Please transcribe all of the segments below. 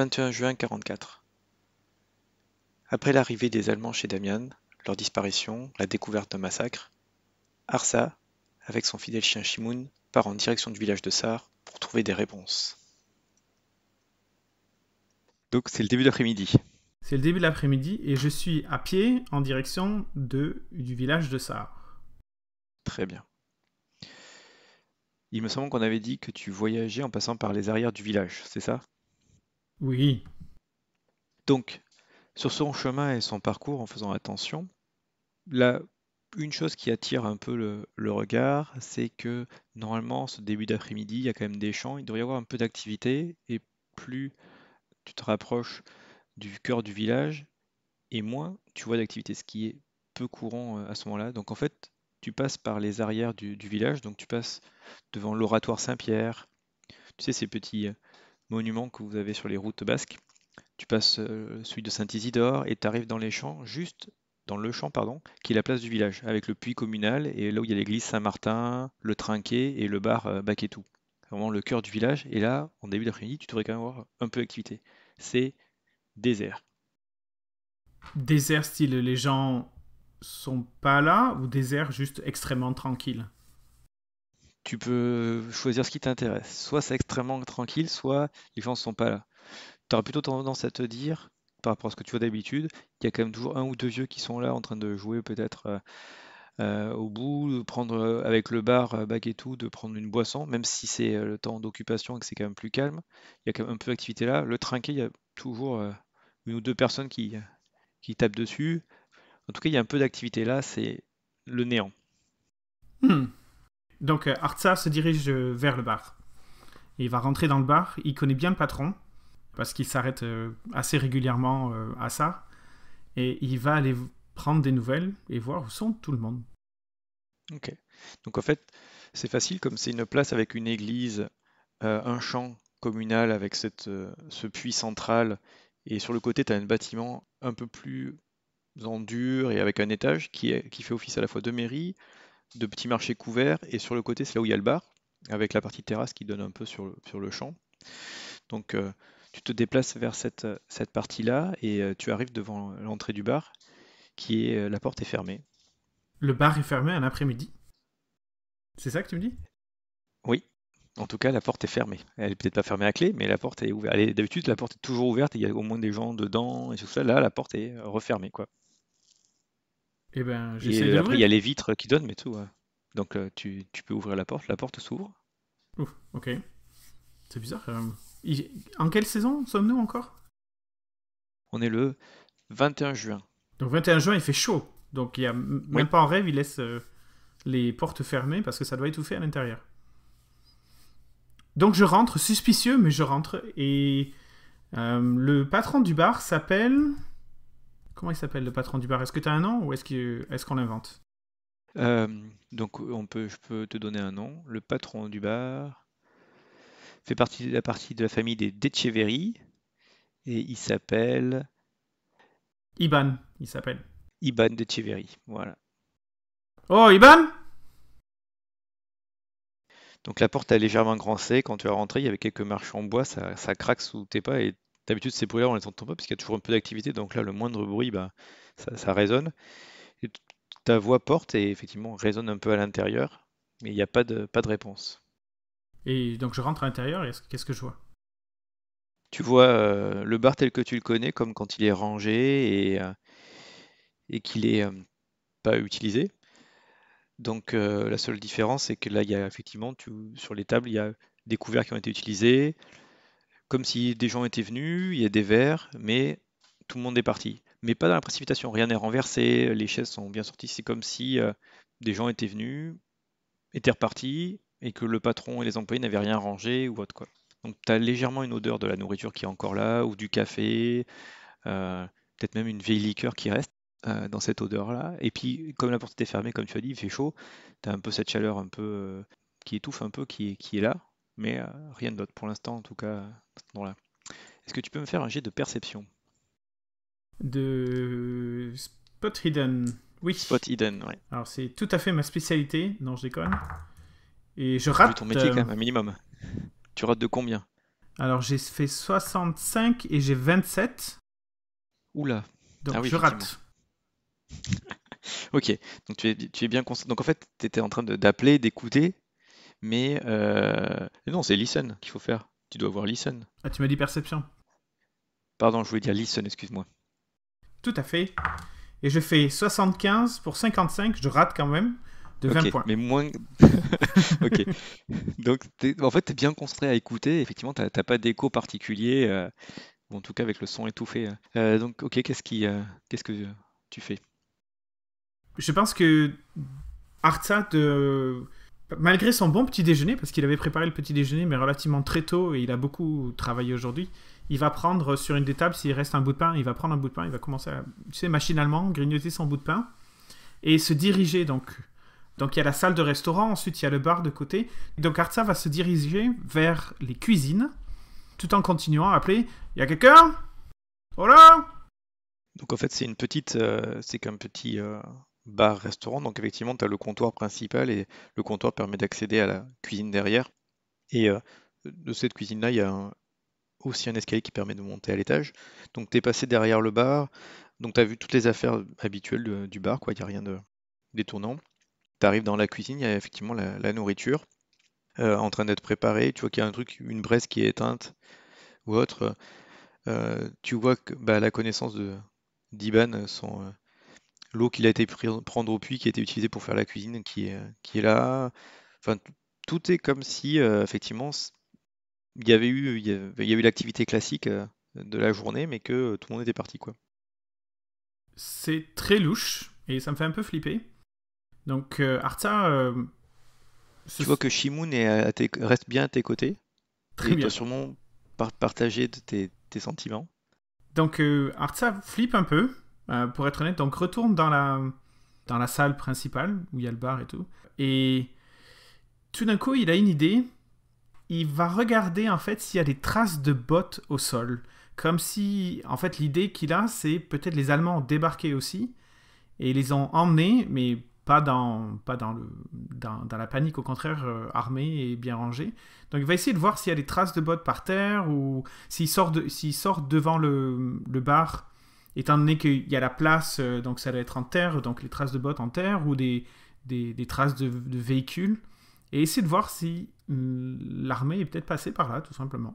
21 juin 44. Après l'arrivée des Allemands chez Damian, leur disparition, la découverte d'un massacre, Arsa, avec son fidèle chien Shimoun, part en direction du village de Sar pour trouver des réponses. Donc c'est le début de l'après-midi. C'est le début de l'après-midi et je suis à pied en direction de, du village de Sar. Très bien. Il me semble qu'on avait dit que tu voyageais en passant par les arrières du village, c'est ça oui. Donc, sur son chemin et son parcours, en faisant attention, là, une chose qui attire un peu le, regard, c'est que normalement, ce début d'après-midi, il y a quand même des champs, il devrait y avoir un peu d'activité, et plus tu te rapproches du cœur du village, et moins tu vois d'activité, ce qui est peu courant euh, à ce moment-là. Donc en fait, tu passes par les arrières du, du village, donc tu passes devant l'oratoire Saint-Pierre, tu sais, ces petits euh, Monument que vous avez sur les routes basques. Tu passes euh, celui de Saint-Isidore et tu arrives dans les champs, juste dans le champ, pardon, qui est la place du village, avec le puits communal et là où il y a l'église Saint-Martin, le trinquet et le bar euh, tout. C'est Vraiment le cœur du village. Et là, en début d'après-midi, tu devrais quand même avoir un peu d'activité. C'est désert. Désert, style les gens sont pas là ou désert juste extrêmement tranquille tu peux choisir ce qui t'intéresse. Soit c'est extrêmement tranquille, soit les gens ne sont pas là. Tu auras plutôt tendance à te dire, par rapport à ce que tu vois d'habitude, il y a quand même toujours un ou deux vieux qui sont là en train de jouer peut-être euh, euh, au bout, de prendre euh, avec le bar, bac et tout, de prendre une boisson, même si c'est le temps d'occupation et que c'est quand même plus calme. Il y a quand même un peu d'activité là. Le trinquet, il y a toujours une ou deux personnes qui, qui tapent dessus. En tout cas, il y a un peu d'activité là, c'est le néant. Hmm. Donc euh, Artsa se dirige euh, vers le bar. Il va rentrer dans le bar, il connaît bien le patron, parce qu'il s'arrête euh, assez régulièrement à ça, et il va aller prendre des nouvelles et voir où sont tout le monde. Ok. Donc en fait, c'est facile, comme c'est une place avec une église, un champ communal avec cette, ce puits central, et sur le côté, tu as un bâtiment un peu plus en dur et avec un étage qui fait office à la fois de mairie, de petits marchés couverts, et sur le côté, c'est là où il y a le bar, avec la partie terrasse qui donne un peu sur le, sur champ. Donc, euh, tu te déplaces vers cette, cette partie-là, et euh, tu arrives devant l'entrée du bar, qui est... Euh, la porte est fermée. Le bar est fermé un après-midi C'est ça que tu me dis Oui. En tout cas, la porte est fermée. Elle est peut-être pas fermée à clé, mais la porte est ouverte. D'habitude, la porte est toujours ouverte, il y a au moins des gens dedans et tout ça. Là, la porte est refermée, quoi. Eh ben, et ben, j'essaie Après, il y a les vitres qui donnent, mais tout. Ouais. Hein. Donc, euh, tu, tu, peux ouvrir la porte, la porte s'ouvre. Ouf, ok. C'est bizarre. En quelle saison sommes-nous encore On est le 21 juin. Donc, 21 juin, il fait chaud. Donc, il y a même pas en rêve, il laisse euh, les portes fermées parce que ça doit étouffer à l'intérieur. Donc, je rentre, suspicieux, mais je rentre. Et euh, le patron du bar s'appelle. Comment il s'appelle le patron du bar Est-ce que tu as un nom ou est-ce qu'on est l'invente euh, Donc on peut, je peux te donner un nom. Le patron du bar fait partie de la partie de la famille des Decheverry et il s'appelle Iban. Il s'appelle Iban Decheverry. Voilà. Oh Iban donc la porte a légèrement grincé. Quand tu as rentré, il y avait quelques marches en bois. Ça, ça craque sous tes pas et D'habitude, bruits-là, on les entend pas parce qu'il y a toujours un peu d'activité. Donc là, le moindre bruit, bah, ça, résonne. ta voix porte et effectivement résonne un peu à l'intérieur, mais il n'y a pas de, pas de réponse. Et donc je rentre à l'intérieur et qu'est-ce que je vois Tu vois euh, le bar tel que tu le connais, comme quand il est rangé et, euh, qu'il est euh, pas utilisé. Donc la seule différence, c'est que là, il y a effectivement, sur les tables, il y a des couverts qui ont été utilisés, comme si des gens étaient venus, il y a des verres, mais tout le monde est parti. Mais pas dans la précipitation, rien n'est renversé, les chaises sont bien sorties, c'est comme si euh, des gens étaient venus, étaient repartis, et que le patron et les employés n'avaient rien rangé ou autre quoi. Donc tu as légèrement une odeur de la nourriture qui est encore là, ou du café, euh, peut-être même une vieille liqueur qui reste euh, dans cette odeur-là. Et puis, comme la porte était fermée, comme tu as dit, il fait chaud, tu as un peu cette chaleur un peu, qui étouffe un peu, qui est là mais euh, rien d'autre pour l'instant, en tout cas, euh, là. Est-ce que tu peux me faire un jet de perception De Spot Hidden. Oui. Spot Hidden, ouais. Alors c'est tout à fait ma spécialité. Non, je déconne. Et je rate. ton métier euh, quand même, un minimum. Tu rates de combien Alors j'ai fait 65 et j'ai 27. Oula. Donc tu ah rates. je rate. ok, donc tu es, bien concentré. Donc en fait, tu étais en train d'appeler, d'écouter, euh, mais non, c'est listen qu'il faut faire. Tu dois avoir listen. Ah, tu m'as dit perception. Pardon, je voulais dire listen, excuse-moi. Tout à fait. Et je fais 75 pour 55, je rate quand même de 20 points. Mais moins. ok. Donc, en fait, tu es bien construit à écouter. Effectivement, tu n'as pas d'écho particulier, euh, en tout cas avec le son étouffé. Hein. Euh, donc, ok, qu'est-ce quest que tu fais Je pense que Arta de malgré son bon petit déjeuner, parce qu'il avait préparé le petit déjeuner, mais relativement très tôt, et il a beaucoup travaillé aujourd'hui, il va prendre sur une des tables, s'il reste un bout de pain, il va prendre un bout de pain, il va commencer à, tu sais, machinalement, grignoter son bout de pain, et se diriger donc. Donc il y a la salle de restaurant, ensuite il y a le bar de côté. Donc Artsa va se diriger vers les cuisines, tout en continuant à appeler « Il y a quelqu'un Voilà !» Donc en fait c'est une petite, euh, c'est comme petit... Euh, bar-restaurant. Donc effectivement, tu as le comptoir principal et le comptoir permet d'accéder à la cuisine derrière. Et euh, de cette cuisine-là, il y a aussi un escalier qui permet de monter à l'étage. Donc tu es passé derrière le bar. Donc tu as vu toutes les affaires habituelles du bar, quoi. Il n'y a rien de détournant. Tu arrives dans la cuisine, il y a effectivement la, nourriture euh, en train d'être préparée. Tu vois qu'il y a un truc, une braise qui est éteinte ou autre. Euh, tu vois que bah, la connaissance de d'Iban, sont l'eau qu'il a été prendre au puits qui a été utilisée pour faire la cuisine qui est, qui est là. Enfin, tout est comme si, euh, effectivement, il y avait eu, il y l'activité classique euh, de la journée, mais que euh, tout le monde était parti. quoi. C'est très louche et ça me fait un peu flipper. Donc, Arta. tu vois que Shimun est reste bien à tes côtés. Très et bien. sûrement partager tes, tes, sentiments. Donc, Arta flippe un peu euh, pour être honnête, donc retourne dans la, dans la salle principale où il y a le bar et tout. Et tout d'un coup, il a une idée. Il va regarder en fait s'il y a des traces de bottes au sol. Comme si, en fait, l'idée qu'il a, c'est peut-être les Allemands ont débarqué aussi et les ont emmenés, mais pas dans, pas dans, le, dans, la panique, au contraire, euh, armés et bien rangés. Donc il va essayer de voir s'il y a des traces de bottes par terre ou s'il sort, de, devant le, le bar étant donné qu'il y a la place, euh, donc ça doit être en terre, donc les traces de bottes en terre ou des, des, traces de, véhicules, et essayer de voir si mm, l'armée est peut-être passée par là, tout simplement.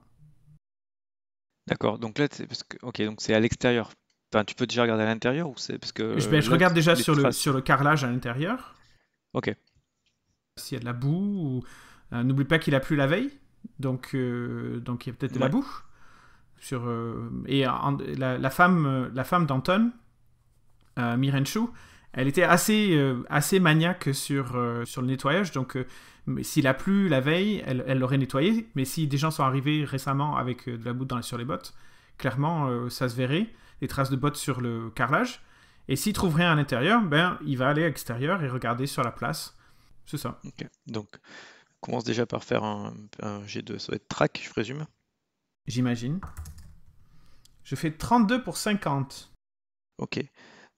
D'accord, donc là, c'est parce ok, donc c'est à l'extérieur. Enfin, tu peux déjà regarder à l'intérieur ou c'est parce que je, regarde déjà sur le sur le carrelage à l'intérieur. Ok. S'il y a de la boue, ou... Euh, n'oublie pas qu'il a plu la veille, donc euh, donc il y a peut-être de la boue. Sur, euh, et la, femme, euh, la femme d'Anton, euh, Mirenchu, elle était assez, assez maniaque sur, sur le nettoyage. Donc, s'il a plu la veille, elle l'aurait nettoyé. Mais si des gens sont arrivés récemment avec de la boue sur les bottes, clairement, ça se verrait, les traces de bottes sur le carrelage. Et s'il trouve rien à l'intérieur, ben, il va aller à l'extérieur et regarder sur la place. C'est ça. Donc, on commence déjà par faire un, G2, ça va être track, je présume j'imagine. Je fais 32 pour 50. Ok.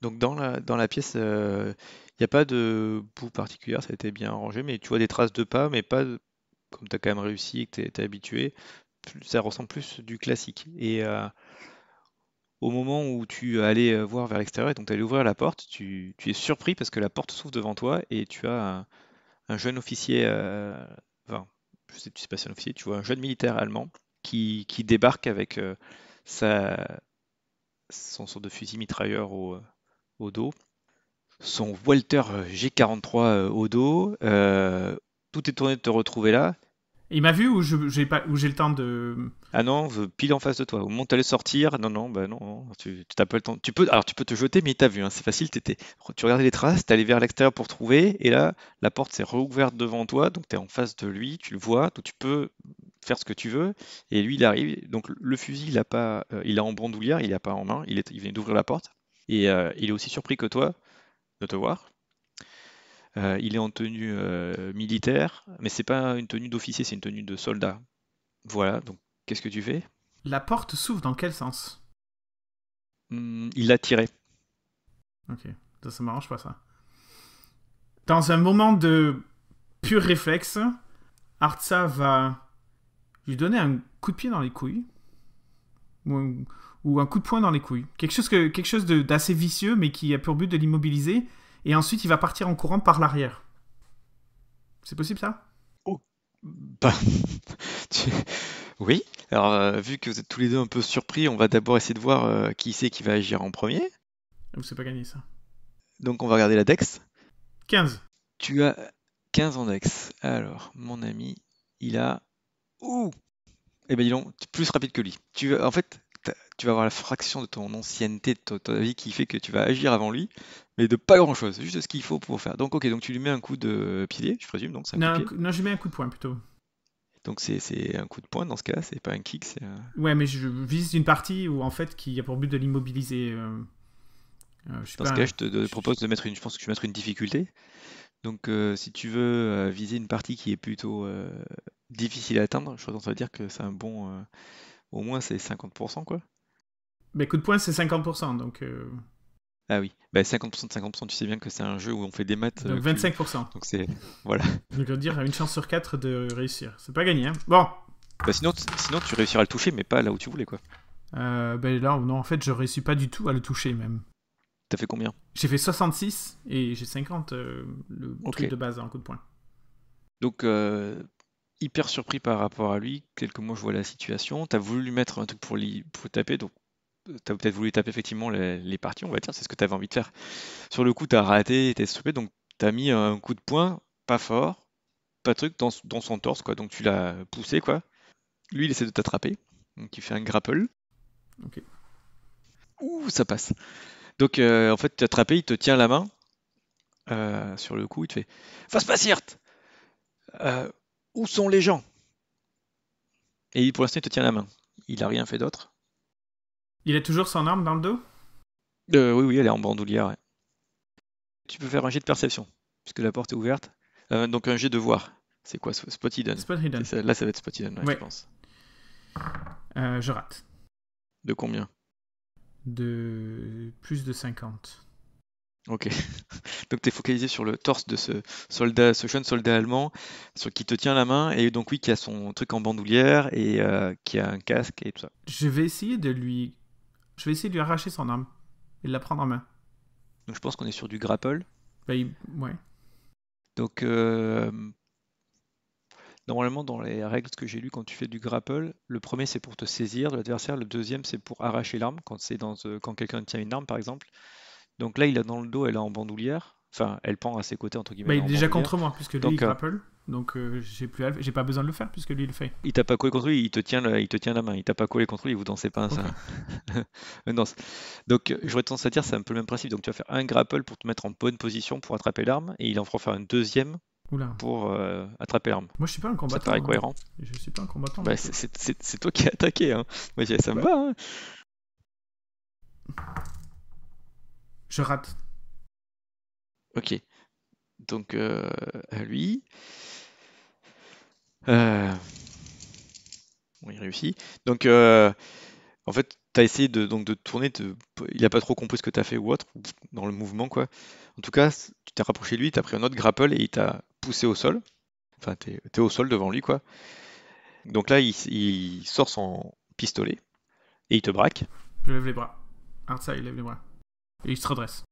Donc dans la, dans la pièce, il euh, n'y a pas de boue particulière, ça a été bien rangé, mais tu vois des traces de pas, mais pas, comme tu as quand même réussi et que tu es, habitué, ça ressemble plus du classique. Et euh, au moment où tu allais euh, voir vers l'extérieur, et donc tu allais ouvrir la porte, tu, tu, es surpris parce que la porte s'ouvre devant toi et tu as un, jeune officier, enfin, je sais, tu sais pas si c'est un officier, tu vois un jeune militaire allemand qui, débarque avec euh, son sort de fusil mitrailleur au, euh, au dos, son Walter G43 euh, au dos. tout est tourné de te retrouver là. Il m'a vu ou j'ai pas j'ai le temps de ah non pile en face de toi au moment où sortir non non bah non, tu t'as pas le temps tu peux alors tu peux te jeter mais il t'a vu hein, c'est facile tu regardais les traces allé vers l'extérieur pour trouver et là la porte s'est rouverte devant toi donc t'es en face de lui tu le vois donc tu peux faire ce que tu veux. Et lui, il arrive. Donc le fusil, il a pas, euh, il a en bandoulière, il a pas en main. Il, est, il venait d'ouvrir la porte. Et euh, il est aussi surpris que toi de te voir. Euh, il est en tenue militaire, mais c'est pas une tenue d'officier, c'est une tenue de soldat. Voilà. Donc qu'est-ce que tu fais La porte s'ouvre dans quel sens hmm, Il l'a tiré. Ok, ça, ça m'arrange pas ça. Dans un moment de pur réflexe, Artsa va lui donner un coup de pied dans les couilles. Ou un, coup de poing dans les couilles. Quelque chose, que, quelque chose d'assez vicieux, mais qui a pour but de l'immobiliser. Et ensuite, il va partir en courant par l'arrière. C'est possible ça oh. bah, Oui. Alors, euh, vu que vous êtes tous les deux un peu surpris, on va d'abord essayer de voir euh, qui c'est qui va agir en premier. Vous savez pas gagner ça. Donc, on va regarder la Dex. 15. Tu as 15 en Dex. Alors, mon ami, il a Ouh Eh ben dis donc, tu es plus rapide que lui. Tu, en fait, tu vas avoir la fraction de ton ancienneté, de ton, qui fait que tu vas agir avant lui, mais de pas grand chose, juste ce qu'il faut pour faire. Donc ok, donc tu lui mets un coup de pilier, je présume. Donc non, non, je mets un coup de poing plutôt. Donc c'est un coup de poing dans ce cas, c'est pas un kick. Un... Ouais, mais je vise une partie où en fait qui a pour but de l'immobiliser. Euh, euh, dans ce cas, je te propose de mettre une, je pense que je vais mettre une difficulté. Donc, euh, si tu veux euh, viser une partie qui est plutôt euh, difficile à atteindre, je pense ça veut dire que c'est un bon. au moins, c'est 50%, quoi. Mais coup de poing, c'est 50%, donc. Ah oui, bah, 50% de 50%, tu sais bien que c'est un jeu où on fait des maths. Donc 25%. Donc c'est. Voilà. Donc, on dire une chance sur 4 de réussir. C'est pas gagné, hein. Bon. Bah, sinon, tu réussiras à le toucher, mais pas là où tu voulais, quoi. bah, là, non, en fait, je réussis pas du tout à le toucher, même. T'as fait combien j'ai fait 66 et j'ai 50 euh, le truc de base en coup de poing. Donc, euh, hyper surpris par rapport à lui. Quelques mois je vois la situation. Tu as voulu lui mettre un truc pour, taper, donc euh, tu as peut-être voulu taper effectivement les, parties, on va dire. C'est ce que tu avais envie de faire. Sur le coup, tu as raté, tu es stoppé, donc tu as mis un coup de poing, pas fort, pas truc, dans, son torse, quoi. Donc tu l'as poussé, quoi. Lui, il essaie de t'attraper. Donc il fait un grapple. Ok. Ouh, ça passe. Donc, euh, en fait, tu attrapé, il te tient la main euh, sur le coup, il te fait Fasse pas certes euh, Où sont les gens Et pour l'instant, il te tient la main. Il a rien fait d'autre. Il a toujours son arme dans le dos Oui, oui, elle est en bandoulière. Tu peux faire un jet de perception, puisque la porte est ouverte. donc, un jet de voir. C'est quoi Spot hidden. Spot hidden. là, ça va être Spot hidden, je pense. je rate. De combien de plus de 50. Ok. Donc tu es focalisé sur le torse de ce soldat, ce jeune soldat allemand, sur qui te tient la main et donc oui qui a son truc en bandoulière et euh, qui a un casque et tout ça. Je vais essayer de lui, je vais essayer de lui arracher son arme et de la prendre en main. Donc je pense qu'on est sur du grapple. Bah, ouais. Donc euh, Normalement, dans les règles que j'ai lues, quand tu fais du grapple, le premier c'est pour te saisir de l'adversaire, le deuxième c'est pour arracher l'arme quand c'est dans euh, quand quelqu'un tient une arme par exemple. Donc là, il a dans le dos, elle a en bandoulière. Enfin, elle pend à ses côtés entre guillemets. Bah, il est déjà contre moi puisque lui il euh, grapple. Donc euh, j'ai plus j'ai pas besoin de le faire puisque lui il le fait. Il t'a pas collé contre lui, il te tient la, il te tient la main, il t'a pas collé contre lui, vous dansez pas ça. Donc j'aurais tendance à dire c'est un peu le même principe. Donc tu vas faire un grapple pour te mettre en bonne position pour attraper l'arme et il en fera faire un deuxième pour euh, attraper l'arme. Moi, je suis pas un combattant. Ça paraît hein. cohérent. Je suis pas un combattant. Bah, c'est toi qui as attaqué. Hein. Moi, ça me va. Hein. Je rate. Ok. Donc, euh, à lui. Bon, euh, il réussit. Donc, en fait, tu as essayé de, donc, de tourner. Il a pas trop compris ce que tu as fait ou autre, dans le mouvement, quoi. En tout cas, tu t'es rapproché de lui, tu pris un autre grapple et il t'a poussé au sol. Enfin, t'es es au sol devant lui, quoi. Donc là, il, sort son pistolet et il te braque. Je lève les bras. ça, il lève les bras. Et il se redresse.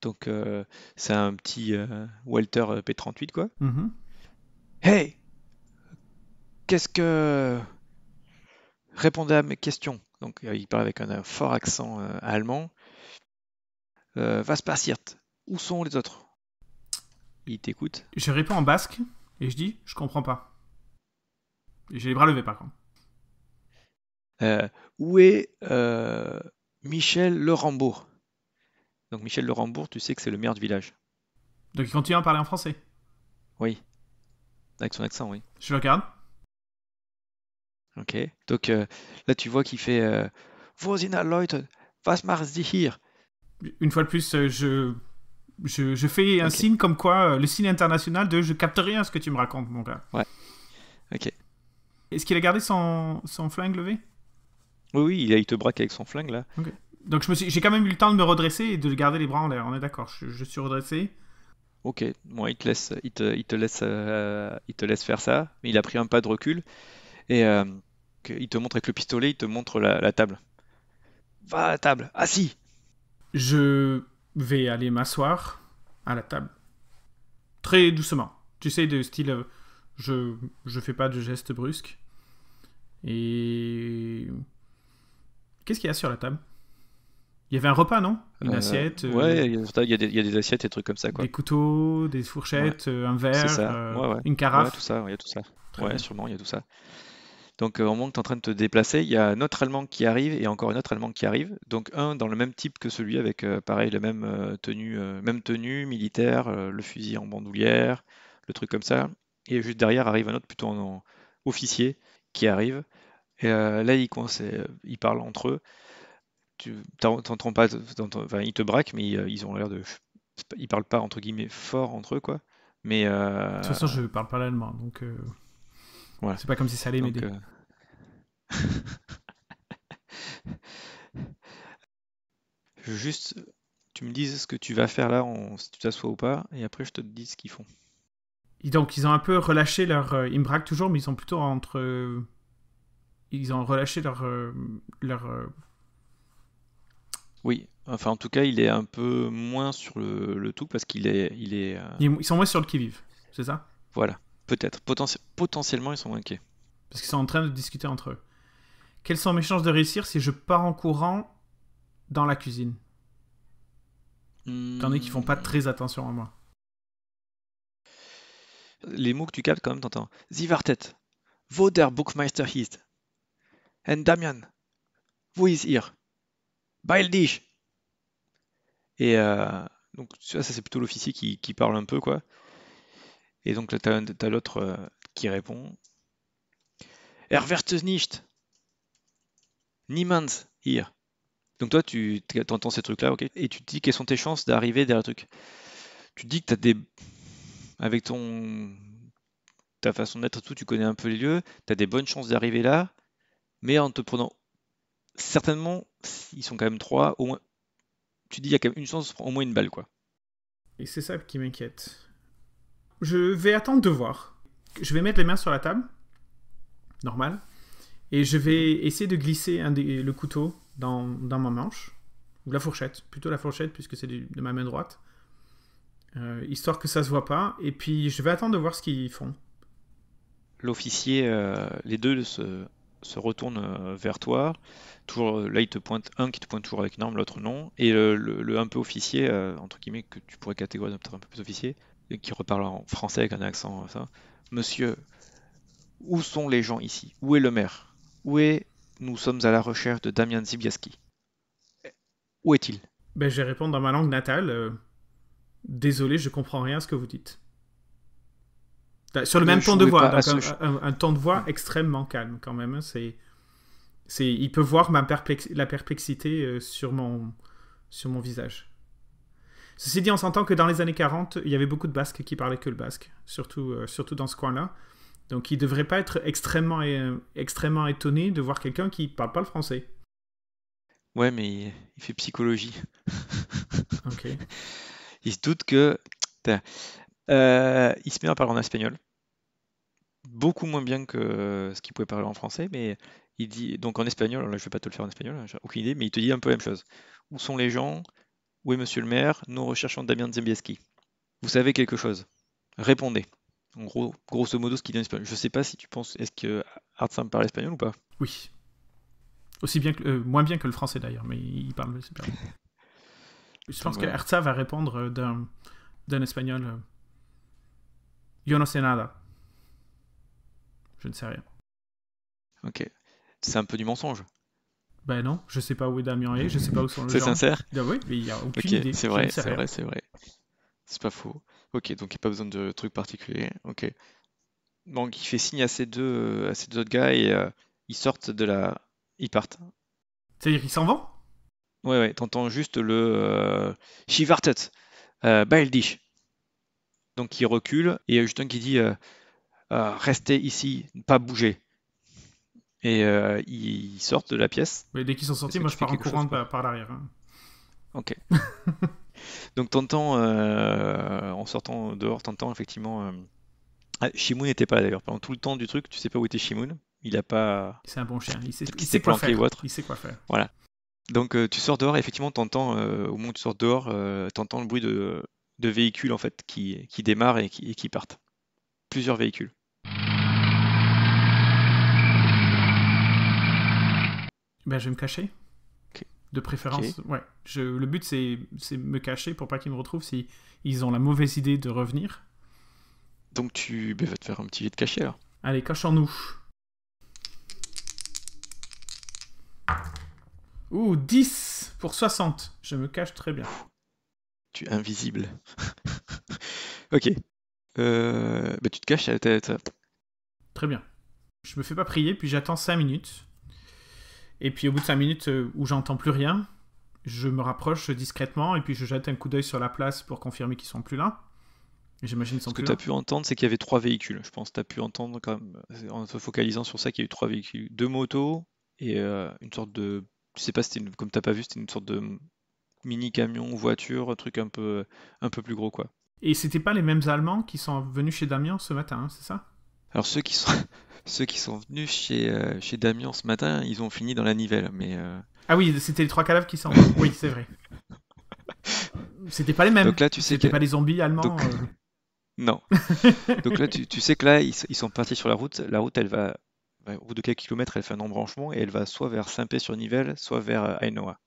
Donc euh, c'est un petit euh, Walter euh, P38, quoi. Mm-hmm. Hey Qu'est-ce que... Répondez à mes questions. Donc il parle avec un, fort accent euh, allemand. va se Où sont les autres il t'écoute Je réponds en basque et je dis Je comprends pas. J'ai les bras levés par contre. Euh, où est euh, Michel Le Rambourg Donc Michel Le Rambourg, tu sais que c'est le maire du village. Donc il continue à parler en français Oui. Avec son accent, oui. Je regarde. Ok. Donc euh, là, tu vois qu'il fait Vosina Leute, was Une fois de plus, je je, fais un signe comme quoi, euh, le signe international de je capte rien à ce que tu me racontes, mon gars. Ouais. Ok. Est-ce qu'il a gardé son, flingue levé Oui, oui, il, il te braque avec son flingue là. Ok. Donc j'ai quand même eu le temps de me redresser et de garder les bras en l'air, on est d'accord, je, suis redressé. Ok, bon, il te laisse, il te, il te laisse, euh, il te laisse faire ça, mais il a pris un pas de recul et euh, il te montre avec le pistolet, il te montre la, la table. Va à la table, assis Je vais aller m'asseoir à la table. Très doucement. Tu sais, de style, euh, je ne fais pas de gestes brusques. Et... Qu'est-ce qu'il y a sur la table Il y avait un repas, non Une euh, assiette euh, Ouais, il y, y, a des assiettes et trucs comme ça. Quoi. Des couteaux, des fourchettes, un verre, une carafe. tout ça, il y a tout ça. ouais, sûrement, il y a tout ça. Donc euh, au moment où tu en train de te déplacer, il y a un autre Allemand qui arrive et encore un autre Allemand qui arrive. Donc un dans le même type que celui avec euh, pareil la même euh, tenue, même tenue militaire, le fusil en bandoulière, le truc comme ça. Et juste derrière arrive un autre plutôt en, officier qui arrive. Et là ils, parlent entre eux. Tu t'entends pas, enfin ils te braquent, mais ils, ont l'air de, ils parlent pas entre guillemets fort entre eux quoi. Mais de toute façon je parle pas l'allemand donc. C'est pas comme si ça allait m'aider. Euh, juste, tu me dises ce que tu vas faire là, si tu t'assois ou pas, et après je te dis ce qu'ils font. donc ils ont un peu relâché leur... Euh, ils me braquent toujours, mais ils sont plutôt entre... Euh, ils ont relâché leur... Oui, enfin en tout cas il est un peu moins sur le, tout parce qu'il est, il est... Ils sont moins sur le qui-vive, c'est ça Voilà. Peut-être. potentiellement, ils sont inquiets. Parce qu'ils sont en train de discuter entre eux. Quelles sont mes chances de réussir si je pars en courant dans la cuisine T'en es qui font pas hmm. très attention à moi. Les mots que tu captes quand même, t'entends. Zivartet, Voder Buchmeister ist. and Damian, wo is here Beil Et euh, donc, ça, c'est plutôt l'officier qui, parle un peu, quoi. Et donc, tu as, l'autre euh, qui répond. Erwertes nicht. Niemand hier. Donc toi, tu entends ces trucs-là, ok, et tu te dis quelles sont tes chances d'arriver derrière le truc. Tu te dis que tu as des... Avec ton... ta façon d'être et tout, tu connais un peu les lieux, tu as des bonnes chances d'arriver là, mais en te prenant... Certainement, ils sont quand même trois, au moins... Tu te dis il y a quand même une chance, au moins une balle, quoi. Et c'est ça qui m'inquiète je vais attendre de voir. Je vais mettre les mains sur la table, normal, et je vais essayer de glisser le couteau dans, ma manche, ou la fourchette, plutôt la fourchette puisque c'est de, ma main droite, euh, histoire que ça se voit pas, et puis je vais attendre de voir ce qu'ils font. L'officier, euh, les deux se, se retournent euh, vers toi. Toujours, là, il te pointe un qui te pointe toujours avec une l'autre non. Et le, un peu officier, entre guillemets, que tu pourrais catégoriser peut un peu plus officier, qui reparle en français avec un accent, euh, Monsieur, où sont les gens ici Où est le maire Où est Nous sommes à la recherche de Damien Zibiaski. Où est-il ben, Je vais répondre dans ma langue natale. Euh, désolé, je comprends rien à ce que vous dites. Sur le même ton de voix, un, temps ton de voix extrêmement calme quand même. Hein, c'est, c'est, il peut voir ma la perplexité euh, sur mon, sur mon visage. Ceci dit, on s'entend que dans les années 40, il y avait beaucoup de Basques qui parlaient que le basque, surtout, euh, surtout dans ce coin-là. Donc, il ne devrait pas être extrêmement, euh, extrêmement étonné de voir quelqu'un qui ne parle pas le français. Ouais, mais il, fait psychologie. ok. Il se doute que. Euh, il se met à parler en espagnol. Beaucoup moins bien que ce qu'il pouvait parler en français, mais il dit. Donc en espagnol, je je vais pas te le faire en espagnol, hein, j'ai aucune idée, mais il te dit un peu la même chose. Où sont les gens oui, monsieur le maire, nous recherchons Damien Zembieski. Vous savez quelque chose Répondez. En gros, grosso modo, ce qu'il dit en espagnol. Je ne sais pas si tu penses, est-ce que Artsam parle espagnol ou pas Oui. Aussi bien que, euh, moins bien que le français d'ailleurs, mais il parle espagnol. Je pense que va répondre euh, d'un espagnol. Euh, Yo no sé nada. Je ne sais rien. Ok. C'est un peu du mensonge. Ben non, je sais pas où est Damien et je sais pas où sont les C'est sincère ben oui, mais il n'y a aucune idée. C'est vrai, c'est vrai, c'est vrai. C'est pas faux. Ok, donc il n'y a pas besoin de trucs particuliers. Ok. Donc il fait signe à ces deux, à ces deux autres gars et euh, ils sortent de la. Ils partent. C'est-à-dire qu'ils s'en vont Ouais, ouais, t'entends juste le. Euh, Shivartet, euh, Baeldish. Donc il recule et il juste un qui dit euh, euh, Restez ici, ne pas bouger et euh, ils sortent de la pièce. mais dès qu'ils sont sortis, moi je pars en courant par, l'arrière. Hein. Ok. Donc t'entends, euh, en sortant dehors, t'entends effectivement. Euh... Ah, n'était pas d'ailleurs. Pendant tout le temps du truc, tu sais pas où était Shimun. Il a pas. C'est un bon chien. Il sait, sait quoi faire. Il sait quoi faire. Voilà. Donc euh, tu sors dehors, et effectivement, t'entends, euh, au moment où tu sors dehors, t'entends le bruit de, véhicules en fait qui, qui démarrent et qui partent. Plusieurs véhicules. Bah, je vais me cacher. De préférence, ouais. le but, c'est me cacher pour pas qu'ils me retrouvent s'ils ils ont la mauvaise idée de revenir. Donc tu bah, vas te faire un petit jet de cacher, alors. Allez, cachons-nous. Ouh, 10 pour 60. Je me cache très bien. Tu es invisible. ok. Euh, bah, tu te caches, à la tête. Très bien. Je me fais pas prier, puis j'attends 5 minutes. Et puis au bout de 5 minutes euh, où j'entends plus rien, je me rapproche discrètement et puis je jette un coup d'œil sur la place pour confirmer qu'ils sont plus là. J'imagine Ce que tu as pu entendre, c'est qu'il y avait trois véhicules. Je pense que tu as pu entendre, quand euh, en se focalisant sur ça, qu'il y a eu trois véhicules. Deux motos et euh, une sorte de. Je sais pas, c'était comme tu pas vu, c'était une sorte de mini camion, voiture, truc un peu, un peu plus gros. quoi. Et c'était pas les mêmes Allemands qui sont venus chez Damien ce matin, hein, c'est ça alors ceux qui sont, ceux qui sont venus chez, euh, chez Damien ce matin, ils ont fini dans la Nivelle. Mais, euh. Ah oui, c'était les trois cadavres qui sont oui, c'est vrai. C'était pas les mêmes. Donc là, tu sais c'était que... pas les zombies allemands. Euh. Non. Donc là, tu, sais que là, ils, ils, sont partis sur la route. La route, elle va, au bout de quelques kilomètres, elle fait un embranchement et elle va soit vers Saint-Pé-sur-Nivelle, soit vers Ainoa.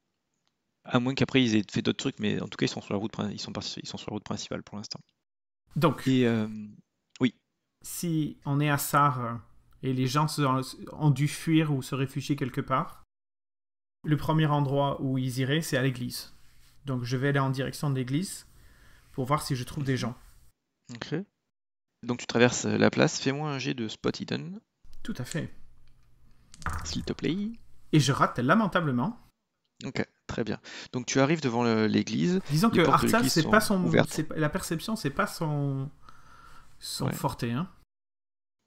À moins qu'après ils aient fait d'autres trucs, mais en tout cas, ils sont sur la route, ils sont, ils sont sur la route principale pour l'instant. Donc. Et, si on est à Sarre et les gens ont dû fuir ou se réfugier quelque part, le premier endroit où ils iraient, c'est à l'église. Donc je vais aller en direction de l'église pour voir si je trouve des gens. Ok. Donc tu traverses la place, fais-moi un jet de spot hidden. Tout à fait. S'il te plaît. Et je rate lamentablement. Ok, très bien. Donc tu arrives devant l'église. Disons que Arthas, c'est pas son. la perception, c'est pas son sans forter hein.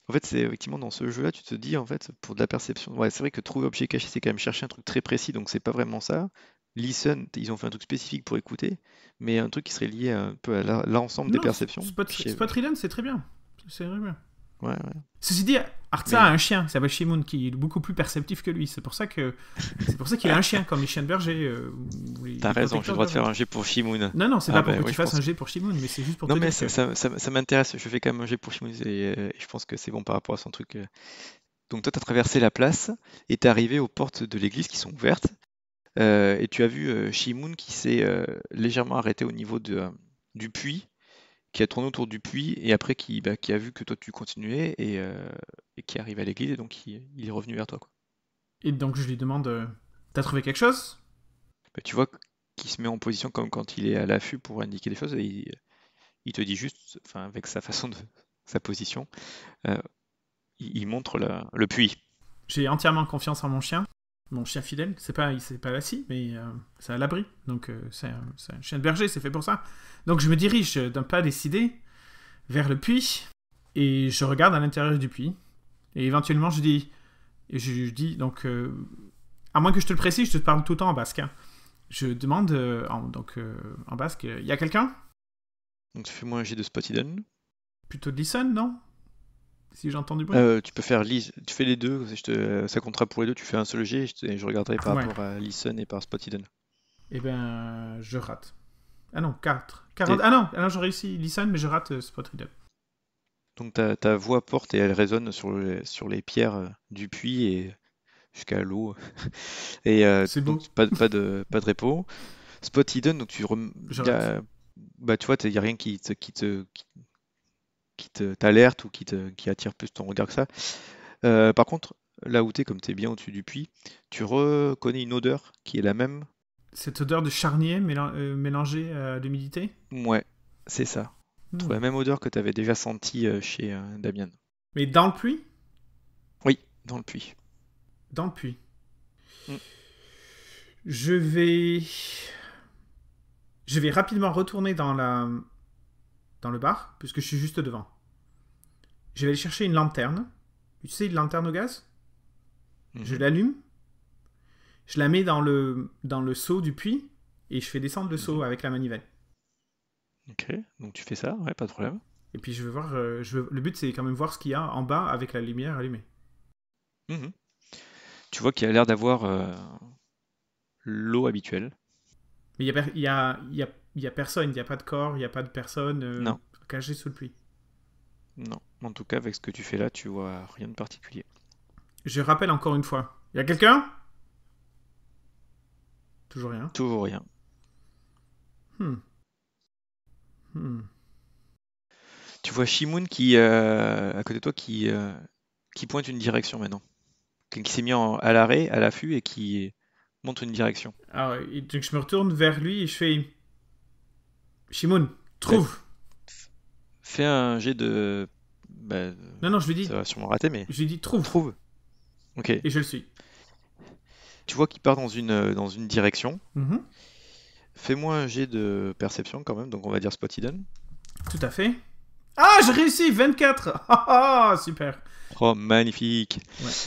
En fait, c'est effectivement euh, dans ce jeu-là, tu te dis, en fait, pour de la perception. Ouais, c'est vrai que trouver objet caché, c'est quand même chercher un truc très précis, donc c'est pas vraiment ça. Listen, ils ont fait un truc spécifique pour écouter, mais un truc qui serait lié un peu à l'ensemble des perceptions. Spot, c'est très bien. C'est très bien. Ceci dit, Artsa a un chien, ça s'appelle Shimon, qui est beaucoup plus perceptif que lui. C'est pour ça que c'est pour ça qu'il a un chien, comme les chiens de berger. Euh, t'as raison, j'ai le droit de faire un jet pour Shimon. Non, non, c'est pas ah pour bah que tu fasses un jet pour Shimon, mais c'est juste pour. Non, mais ça, ça, m'intéresse. Je fais quand même un jet pour Shimon et, euh, je pense que c'est bon par rapport à son truc. Euh. Donc toi, t'as traversé la place et t'es arrivé aux portes de l'église qui sont ouvertes. et tu as vu Shimon qui s'est légèrement arrêté au niveau de, du puits qui a tourné autour du puits et après qui, bah, qui a vu que toi tu continuais et, euh, et qui arrive à l'église et donc il, est revenu vers toi. Quoi. Et donc je lui demande euh, T'as trouvé quelque chose bah, Tu vois qu'il se met en position comme quand il est à l'affût pour indiquer des choses et il, te dit juste, enfin avec sa façon de sa position, euh, il, montre le puits. J'ai entièrement confiance en mon chien mon chien fidèle, c'est pas, c'est pas assis, mais euh, c'est à l'abri. Donc euh, c'est, un, chien de berger, c'est fait pour ça. Donc je me dirige d'un pas décidé vers le puits et je regarde à l'intérieur du puits. Et éventuellement je dis, je, dis donc, euh, à moins que je te le précise, je te parle tout le temps en basque. Hein. Je demande en, donc en basque, il y a quelqu'un Donc fais-moi un de spot Plutôt de listen, non si j'entends du bruit euh, Tu peux faire lis. tu fais les deux, ça comptera pour les deux, tu fais un seul G et je, regarderai par rapport à listen et par spot hidden. Eh ben, je rate. Ah non, 4. Ah non, alors ah réussi réussi listen mais je rate euh, spot hidden. Donc ta, ta, voix porte et elle résonne sur, sur les pierres euh, du puits et jusqu'à l'eau. et euh, Pas, pas, de, pas de repos. Spot hidden, donc tu bah tu vois, il n'y a rien qui te, qui te qui t'alerte ou qui, attire plus ton regard que ça. Euh, par contre, là où t'es, comme t'es bien au-dessus du puits, tu reconnais une odeur qui est la même. Cette odeur de charnier euh, mélangé à euh, l'humidité Ouais, c'est ça. Hmm. La même odeur que t'avais déjà sentie chez Damien. Mais dans le puits Oui, dans le puits. Dans le puits. Hmm. Je vais. Je vais rapidement retourner dans la, dans le bar, puisque je suis juste devant. Je vais aller chercher une lanterne. Tu sais, une lanterne au gaz mhm. Je l'allume. Je la mets dans le, dans le seau du puits et je fais descendre le seau mhm. avec la manivelle. Ok, donc tu fais ça, ouais, pas de problème. Et puis je veux voir, euh, le but c'est quand même voir ce qu'il y a en bas avec la lumière allumée. Mhm. Tu vois qu'il a l'air d'avoir euh, l'eau habituelle. Mais il y a, y, y a, il n'y a personne, il n'y a pas de corps, il n'y a pas de personne euh, cachée sous le puits. Non, en tout cas, avec ce que tu fais là, tu vois rien de particulier. Je rappelle encore une fois. Il y a quelqu'un Toujours rien. Toujours rien. Hmm. Hmm. Tu vois Shimun qui, euh, à côté de toi, qui, euh, qui pointe une direction maintenant. Qui, s'est mis à l'arrêt, à l'affût et qui montre une direction. Alors, ah donc je me retourne vers lui et je fais Shimon, trouve. Bah, fais un jet de. Bah, non, non, je lui dis. Ça va sûrement rater, mais. Je lui dis trouve. Trouve. Ok. Et je le suis. Tu vois qu'il part dans une, euh, dans une direction. Mhm. Fais-moi un jet de perception quand même, donc on va dire spot hidden. Tout à fait. Ah, j'ai réussi 24 ah, ah, ah, super Oh, magnifique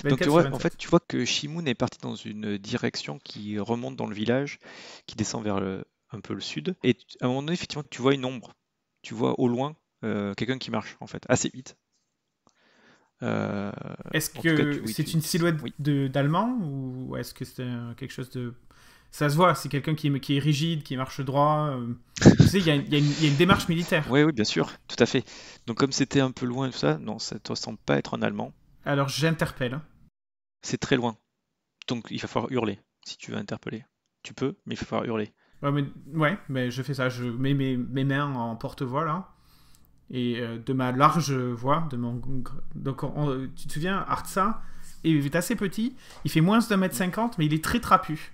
Donc tu vois, en fait, tu vois que Shimun est parti dans une direction qui remonte dans le village, qui descend vers le, un peu le sud. Et à un moment donné, effectivement, tu vois une ombre. Tu vois au loin euh, quelqu'un qui marche, en fait, assez vite. Euh, est-ce que c'est une silhouette d'allemand ou est-ce que c'est quelque chose de. Ça se voit, c'est quelqu'un qui, qui, est rigide, qui marche droit. Euh, tu sais, il y, a une démarche militaire. Oui, oui, bien sûr, tout à fait. Donc, comme c'était un peu loin tout ça, non, ça ne semble pas être un allemand. Alors, j'interpelle. Hein. C'est très loin. Donc, il va falloir hurler si tu veux interpeller. Tu peux, mais il va falloir hurler. Ouais, mais, ouais, mais je fais ça. Je mets mes, mes mains en porte-voix, là. Et euh, de ma large voix, de mon... Donc, euh, tu te souviens, Artsa est assez petit. Il fait moins de 1m50, mm. mais il est très trapu.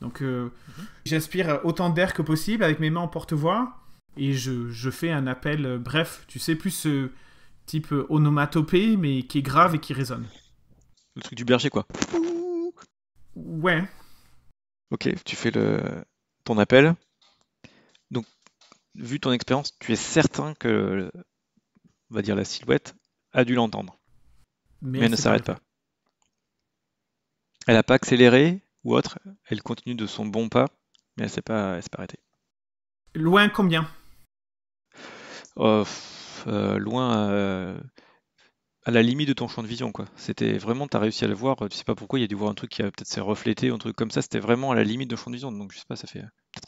Donc, euh, mm-hmm. j'inspire autant d'air que possible avec mes mains en porte-voix. Et je, je, fais un appel, bref, tu sais, plus ce type onomatopée, mais qui est grave et qui résonne. Le truc du berger, quoi. Ouais. Ok, tu fais le ton appel. Donc, vu ton expérience, tu es certain que, on va dire, la silhouette a dû l'entendre. Mais, elle ne s'arrête pas. Elle n'a pas accéléré ou autre, elle continue de son bon pas mais elle s'est pas, s'est pas arrêtée. Loin combien oh, euh, Loin, euh, à la limite de ton champ de vision quoi. C'était vraiment t'as réussi à le voir, euh, tu sais pas pourquoi, il y a dû voir un truc qui a peut-être s'est reflété un truc comme ça, c'était vraiment à la limite de champ de vision. Donc je sais pas, ça fait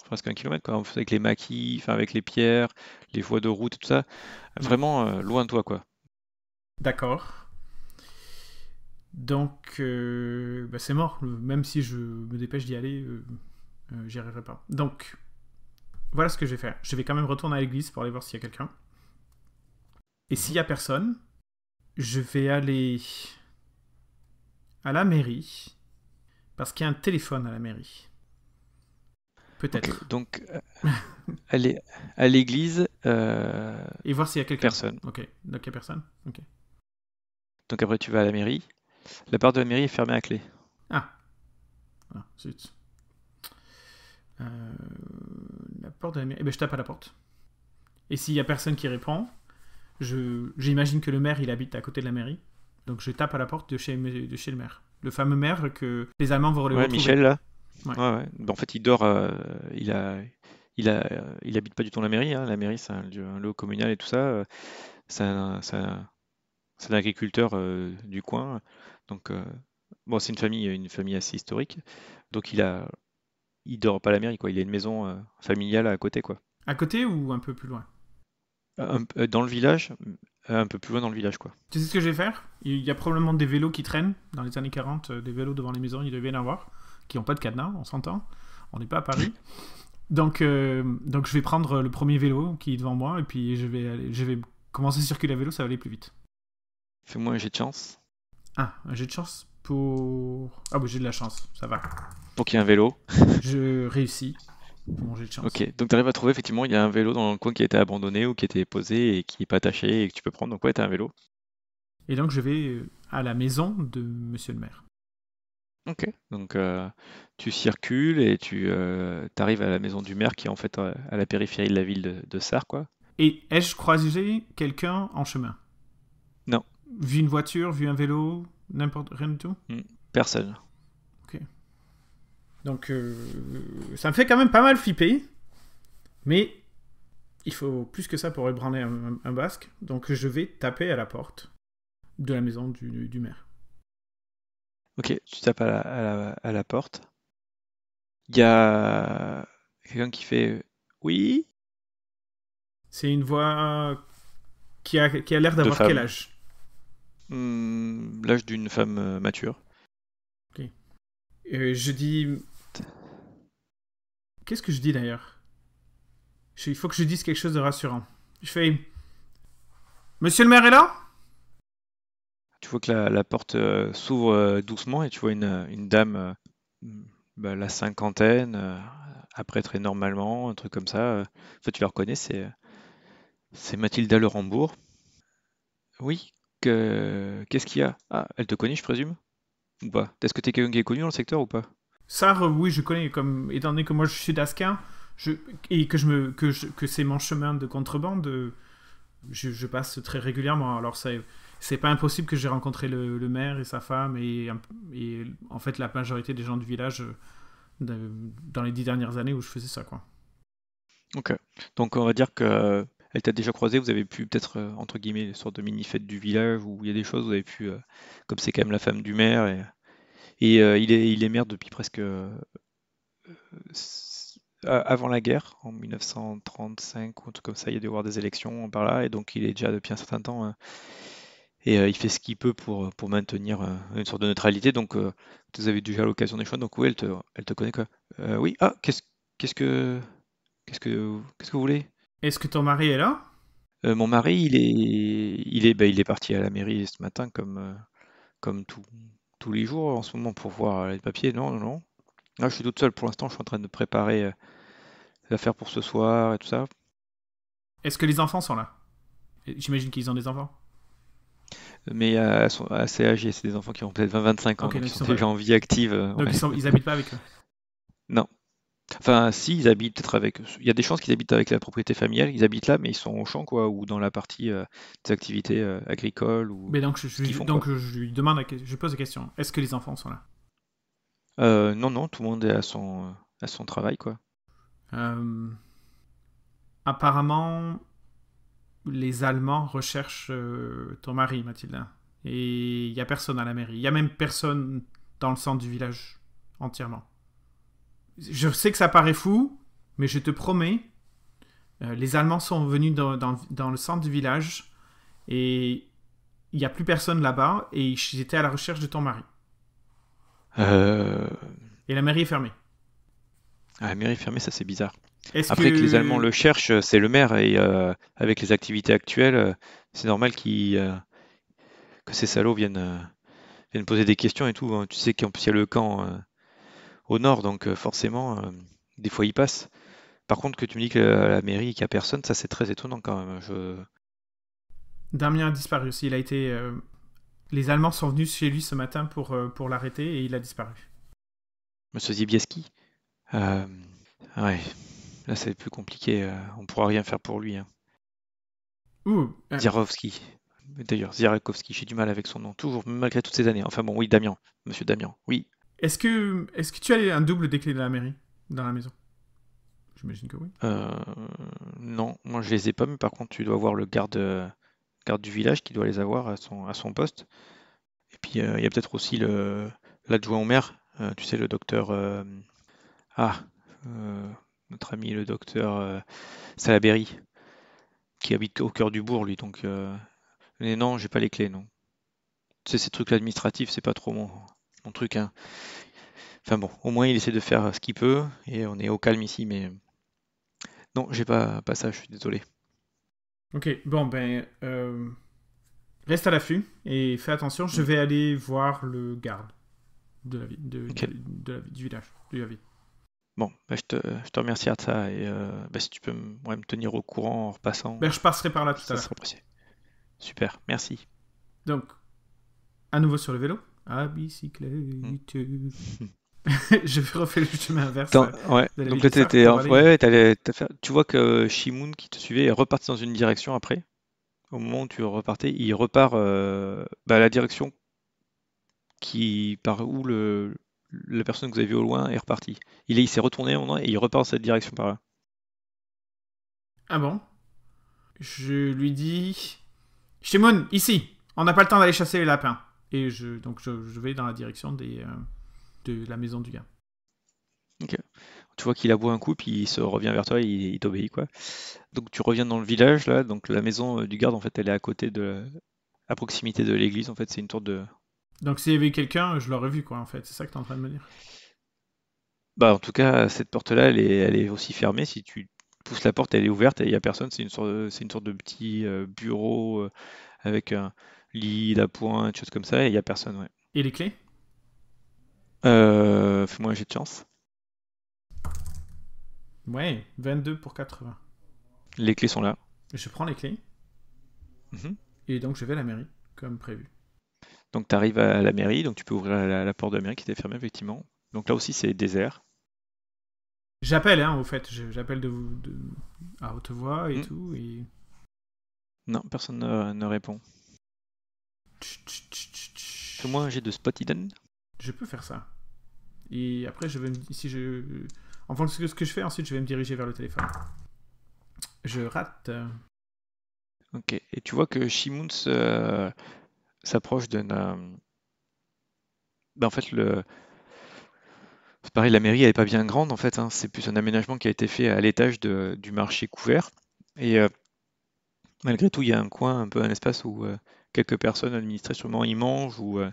presque un kilomètre quoi, avec les maquis, avec les pierres, les voies de route tout ça, mmh. vraiment euh, loin de toi quoi. D'accord. Donc euh, bah, c'est mort, même si je me dépêche d'y aller, j'y arriverai pas. Donc voilà ce que je vais faire. Je vais quand même retourner à l'église pour aller voir s'il y a quelqu'un. Et mmh. s'il y a personne, je vais aller à la mairie parce qu'il y a un téléphone à la mairie. Peut-être. donc, aller euh, à l'église. Euh, Et voir s'il y a quelqu'un. Personne. Ok, donc il n'y a personne. Ok. Donc après, tu vas à la mairie. La porte de la mairie est fermée à clé. Ah. Voilà. Ah, zut. Euh, la porte de la mairie. Eh bien, je tape à la porte. Et s'il n'y a personne qui répond, j'imagine que le maire, il habite à côté de la mairie. Donc je tape à la porte de chez, de chez le maire. Le fameux maire que les Allemands vont retrouver. Ouais, Michel, là bah, En fait, il dort, euh, il, a, il, a, il habite pas du tout la mairie. Hein. La mairie, c'est un, lot communal et tout ça. C'est un, agriculteur euh, du coin. Donc, euh, bon, c'est une famille, une famille assez historique. Donc, il a, il dort pas la mairie, quoi. Il a une maison familiale à côté, quoi. À côté ou un peu plus loin euh, dans le village, euh, un peu plus loin dans le village, quoi. Tu sais ce que je vais faire Il y a probablement des vélos qui traînent dans les années 40, euh, des vélos devant les maisons, il devait y en avoir, qui n'ont pas de cadenas, on s'entend. On n'est pas à Paris. Donc, donc je vais prendre le premier vélo qui est devant moi et puis je vais, je vais commencer à circuler à vélo, ça va aller plus vite. Fais-moi un jet de chance. Ah, un jet de chance pour. Ah, bah j'ai de la chance, ça va. Pour qu'il y ait un vélo. je réussis. Ok, donc tu arrives à trouver effectivement, il y a un vélo dans le coin qui a été abandonné ou qui était posé et qui n'est pas attaché et que tu peux prendre. Donc ouais, tu un vélo. Et donc je vais euh, à la maison de monsieur le maire. Ok, donc euh, tu circules et tu euh, arrives à la maison du maire qui est en fait à, la périphérie de la ville de, de Sarre, quoi. Et ai-je croisé quelqu'un en chemin Non. Vu une voiture, vu un vélo, n'importe rien du tout hmm, Personne. Donc euh, ça me fait quand même pas mal flipper. Mais il faut plus que ça pour ébranler un, basque. Donc je vais taper à la porte de la maison du, maire. Ok, tu tapes à la, porte. Il y a quelqu'un qui fait oui. C'est une voix qui a, qui a l'air d'avoir quel âge hmm, L'âge d'une femme mature. Ok. Euh, je dis Qu'est-ce que je dis d'ailleurs Il faut que je dise quelque chose de rassurant. Je fais... Monsieur le maire est là Tu vois que la, porte euh, s'ouvre euh, doucement et tu vois une, euh, dame, bah, la cinquantaine, après très normalement, un truc comme ça. tu la reconnais, c'est, c'est Mathilda Le Oui, que, qu'est-ce qu'il y a Ah, elle te connaît, je présume Ou pas Est-ce que t'es quelqu'un qui est connu dans le secteur ou pas ça oui, je connais, comme, étant donné que moi je suis d'Ascar, et que, que, que c'est mon chemin de contrebande, euh, je, passe très régulièrement. Alors, c'est, pas impossible que j'ai rencontré le, maire et sa femme, et, en fait la majorité des gens du village euh, dans les dix dernières années où je faisais ça. Quoi. Ok, donc on va dire que elle t'a déjà croisé, vous avez pu peut-être, euh, entre guillemets, une sorte de mini-fête du village où il y a des choses, vous avez pu, comme c'est quand même la femme du maire, et et euh, il, est, il est maire depuis presque euh, euh, avant la guerre, en 1935 ou truc comme ça, il y a dû avoir des élections par là, et donc il est déjà depuis un certain temps. et il fait ce qu'il peut pour, pour maintenir une sorte de neutralité. Donc vous avez déjà l'occasion des choix. Donc oui, elle te, elle te connaît quoi. oui, ah, qu'est-ce que. Qu'est-ce que. Qu'est-ce que vous voulez Est-ce que ton mari est là Mon mari, il est. Il est, bah, il est parti à la mairie ce matin comme, comme tout, tous les jours en ce moment pour voir euh, les papiers. Non, non, non. Là, je suis toute seule pour l'instant. Je suis en train de préparer euh, l'affaire pour ce soir et tout ça. Est-ce que les enfants sont là J'imagine qu'ils ont des enfants. Mais euh, elles sont assez âgées. C'est des enfants qui ont peut-être 20-25 ans. qui sont déjà en vie active. ils, ils habitent pas avec eux Non. Enfin, s'ils habitent peut-être avec. Il y a des chances qu'ils habitent avec la propriété familiale, ils habitent là, mais ils sont au champ, quoi, ou dans la partie euh, des activités euh, agricoles. Ou... Mais donc, je, je, lui demande, je pose la question est-ce que les enfants sont là euh, Non, non, tout le monde est à son, à son travail, quoi. Euh, apparemment, les Allemands recherchent ton mari, Mathilda. Et il n'y a personne à la mairie. Il n'y a même personne dans le centre du village entièrement je sais que ça paraît fou, mais je te promets, euh, les Allemands sont venus dans, le centre du village et il n'y a plus personne là-bas et ils étaient à la recherche de ton mari. Euh. Et la mairie est fermée. Ah, la mairie est fermée, ça c'est bizarre. Après que... les Allemands le cherchent, c'est le maire et euh, avec les activités actuelles, c'est normal que ces salauds viennent, poser des questions et tout. Hein. Tu sais qu'en plus il y a le camp au nord, donc euh, forcément, euh, des fois, il passe. Par contre, que tu me dis que la mairie, qu'il n'y a personne, ça c'est très étonnant quand même. Je... Damien a disparu aussi. Il a été. Euh, les Allemands sont venus chez lui ce matin pour, pour l'arrêter et il a disparu. Monsieur Zibieski Ouais. Là, c'est plus compliqué. On pourra rien faire pour lui. Hein. D'ailleurs, Zirakovski j'ai du mal avec son nom, toujours, malgré toutes ces années. Enfin bon, oui, Damien. Monsieur Damien. Oui, est-ce que, tu as un double des clés de la mairie dans la maison J'imagine que oui. Euh, non, moi je les ai pas, mais par contre tu dois voir le garde, garde du village qui doit les avoir à son, à son poste. Et puis euh, il y a peut-être aussi l'adjoint au maire, euh, tu sais, le docteur. ah, notre ami le docteur Salaberry, qui habite au cœur du bourg, lui. Donc, non, j'ai pas les clés, non. Tu ces trucs administratifs, c'est pas trop mon, mon truc. Hein. Enfin bon, au moins il essaie de faire ce qu'il peut et on est au calme ici, mais non, j'ai pas, pas ça, je suis désolé. Ok, bon ben euh, reste à l'affût et fais attention, je mm. vais aller voir le garde de la du village, Bon, ben, je, te, remercie à ça et euh, ben, si tu peux me tenir au courant en repassant. Ben, je passerai par là tout à l'heure. Super, merci. Donc, à nouveau sur le vélo à bicyclette. Hmm. je vais refaire le chemin inverse. Euh, ouais. Donc tu vois que Shimon qui te suivait est reparti dans une direction après. Au moment où tu repartais, il repart euh, bah, la direction qui par où le, la personne que vous avez vue au loin est repartie. Il, il s'est retourné et il repart dans cette direction par là. Ah bon Je lui dis Shimon ici On n'a pas le temps d'aller chasser les lapins. Et je, donc je, vais dans la direction des, euh, de la maison du gars. ok, Tu vois qu'il aboie un coup, puis il se revient vers toi, et il, t'obéit quoi. Donc tu reviens dans le village là, donc la maison euh, du garde en fait, elle est à côté de, à proximité de l'église en fait, c'est une tour de. Donc s'il y avait quelqu'un, je l'aurais vu quoi en fait. C'est ça que tu es en train de me dire. Bah en tout cas, cette porte là, elle est, elle est aussi fermée. Si tu pousses la porte, elle est ouverte, et il n'y a personne. C'est une c'est une sorte de petit euh, bureau avec un, à point, des choses comme ça, et il n'y a personne. Ouais. Et les clés euh, Fais-moi un jet de chance. Ouais, 22 pour 80. Les clés sont là. Je prends les clés. Mhm. Et donc je vais à la mairie, comme prévu. Donc tu arrives à la mairie, donc tu peux ouvrir la, porte de la mairie qui était fermée, effectivement. Donc là aussi c'est désert. J'appelle, hein, au fait. J'appelle de, vous à haute voix et mhm. tout. Et... Non, personne ne répond. Moi, un j'ai de spot hidden Je peux faire ça. Et après, je vais me... si je... Enfin, ce que, je fais ensuite, je vais me diriger vers le téléphone. Je rate. Ok, et tu vois que Shimuns euh, s'approche de euh, Ben, en fait, le... C'est pareil, la mairie, n'est pas bien grande, en fait. Hein. C'est plus un aménagement qui a été fait à l'étage du marché couvert. Et euh, malgré tout, il y a un coin, un peu un espace où quelques personnes sûrement, ils mangent ou euh,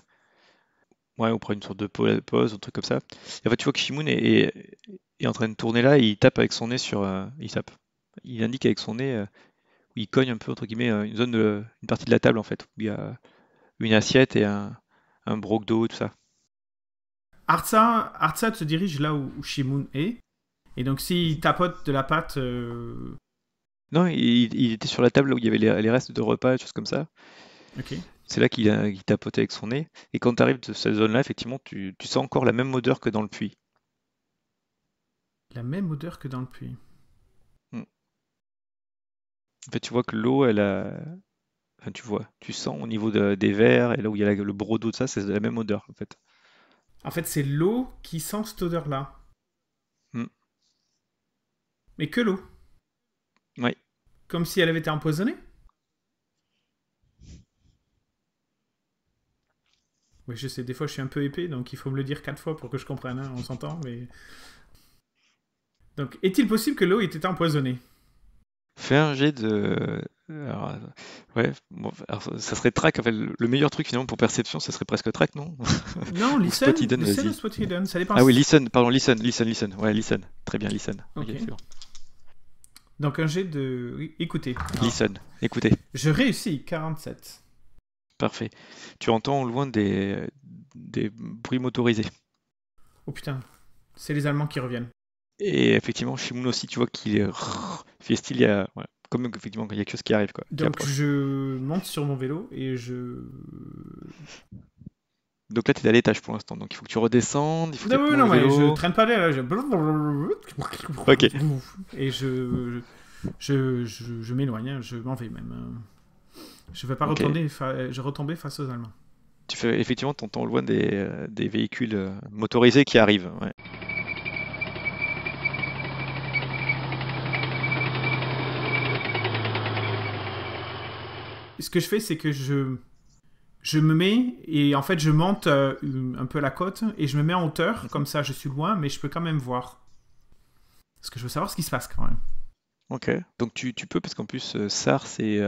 ouais, on prend une sorte de pause, un truc comme ça. en fait, tu vois que Shimun est, en train de tourner là et il tape avec son nez sur. Euh, il tape. Il indique avec son nez euh, où il cogne un peu, entre guillemets, une zone, une partie de la table en fait, où il y a une assiette et un, un broc d'eau, tout ça. Artsa, Artsa se dirige là où, Shimun est. Et donc, s'il tapote de la pâte. Non, il, était sur la table où il y avait les, les restes de repas, des choses comme ça. C'est là qu'il qu tapote avec son nez. Et quand tu arrives de cette zone-là, effectivement, tu, sens encore la même odeur que dans le puits. La même odeur que dans le puits. Hmm. En fait, tu vois que l'eau, elle a. Enfin, tu vois, tu sens au niveau des verres et là où il y a le brodeau de ça, c'est la même odeur en fait. En fait, c'est l'eau qui sent cette odeur-là. Hmm. Mais que l'eau. Oui. Comme si elle avait été empoisonnée je sais, des fois je suis un peu épais, donc il faut me le dire quatre fois pour que je comprenne. Hein, on s'entend, mais. Donc, est-il possible que l'eau était empoisonnée Fais un jet de. ouais, ça serait track. le meilleur truc finalement pour perception, ça serait presque track, non Non, listen. spot hidden, listen, Ah oui, listen, pardon, listen, listen, listen. Ouais, listen. Très bien, listen. Ok, Donc un jet de. écoutez. listen, écoutez. Je réussis, 47. Parfait. Tu entends au loin des, des bruits motorisés. Oh putain, c'est les Allemands qui reviennent. Et effectivement, Shimon aussi, tu vois qu'il est style. il y a, comme effectivement il y a quelque chose qui arrive. Quoi, Donc je monte sur mon vélo et je donc là, tu es à l'étage pour l'instant, donc il faut que tu redescendes. Il non, non, mais je traîne pas là. Ok. Et je, je, je, je m'éloigne, hein, je m'en vais même. Hein. Je vais pas retomber je face aux Allemands. Tu fais effectivement tu entends loin des, des véhicules euh, motorisés qui arrivent. Ce que je fais, c'est que je, je me mets et en fait je monte euh, un peu la côte et je me mets en hauteur, mhm. comme ça je suis loin, mais je peux quand même voir. Parce que je veux savoir ce qui se passe quand même. Ok, donc tu, tu peux, parce qu'en plus, euh, SAR, c'est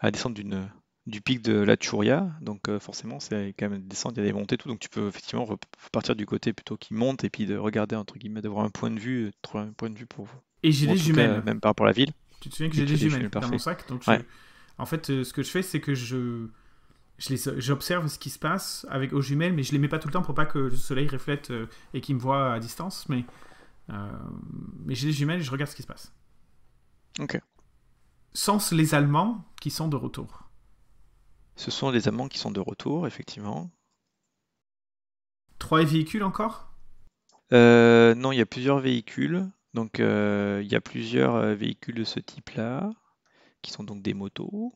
à descendre du pic de la Churia, donc euh, forcément c'est quand même descente, il y a des montées tout, donc tu peux effectivement partir du côté plutôt qui monte et puis de regarder entre guillemets, d'avoir un point de vue, euh, trouver un point de vue pour vous. Et j'ai des jumelles. même par rapport la ville. Tu te souviens que j'ai des, jumelles, dans mon sac, en fait euh, ce que je fais c'est que je j'observe ce qui se passe avec aux jumelles, mais je les mets pas tout le temps pour pas que le soleil reflète et qu'il me voit à distance, mais mais j'ai des jumelles et je regarde ce qui se passe. Ok sont-ce les Allemands qui sont de retour Ce sont les Allemands qui sont de retour, effectivement. Trois véhicules encore euh, Non, il y a plusieurs véhicules. Donc euh, il y a plusieurs euh, véhicules de ce type-là, qui sont donc des motos,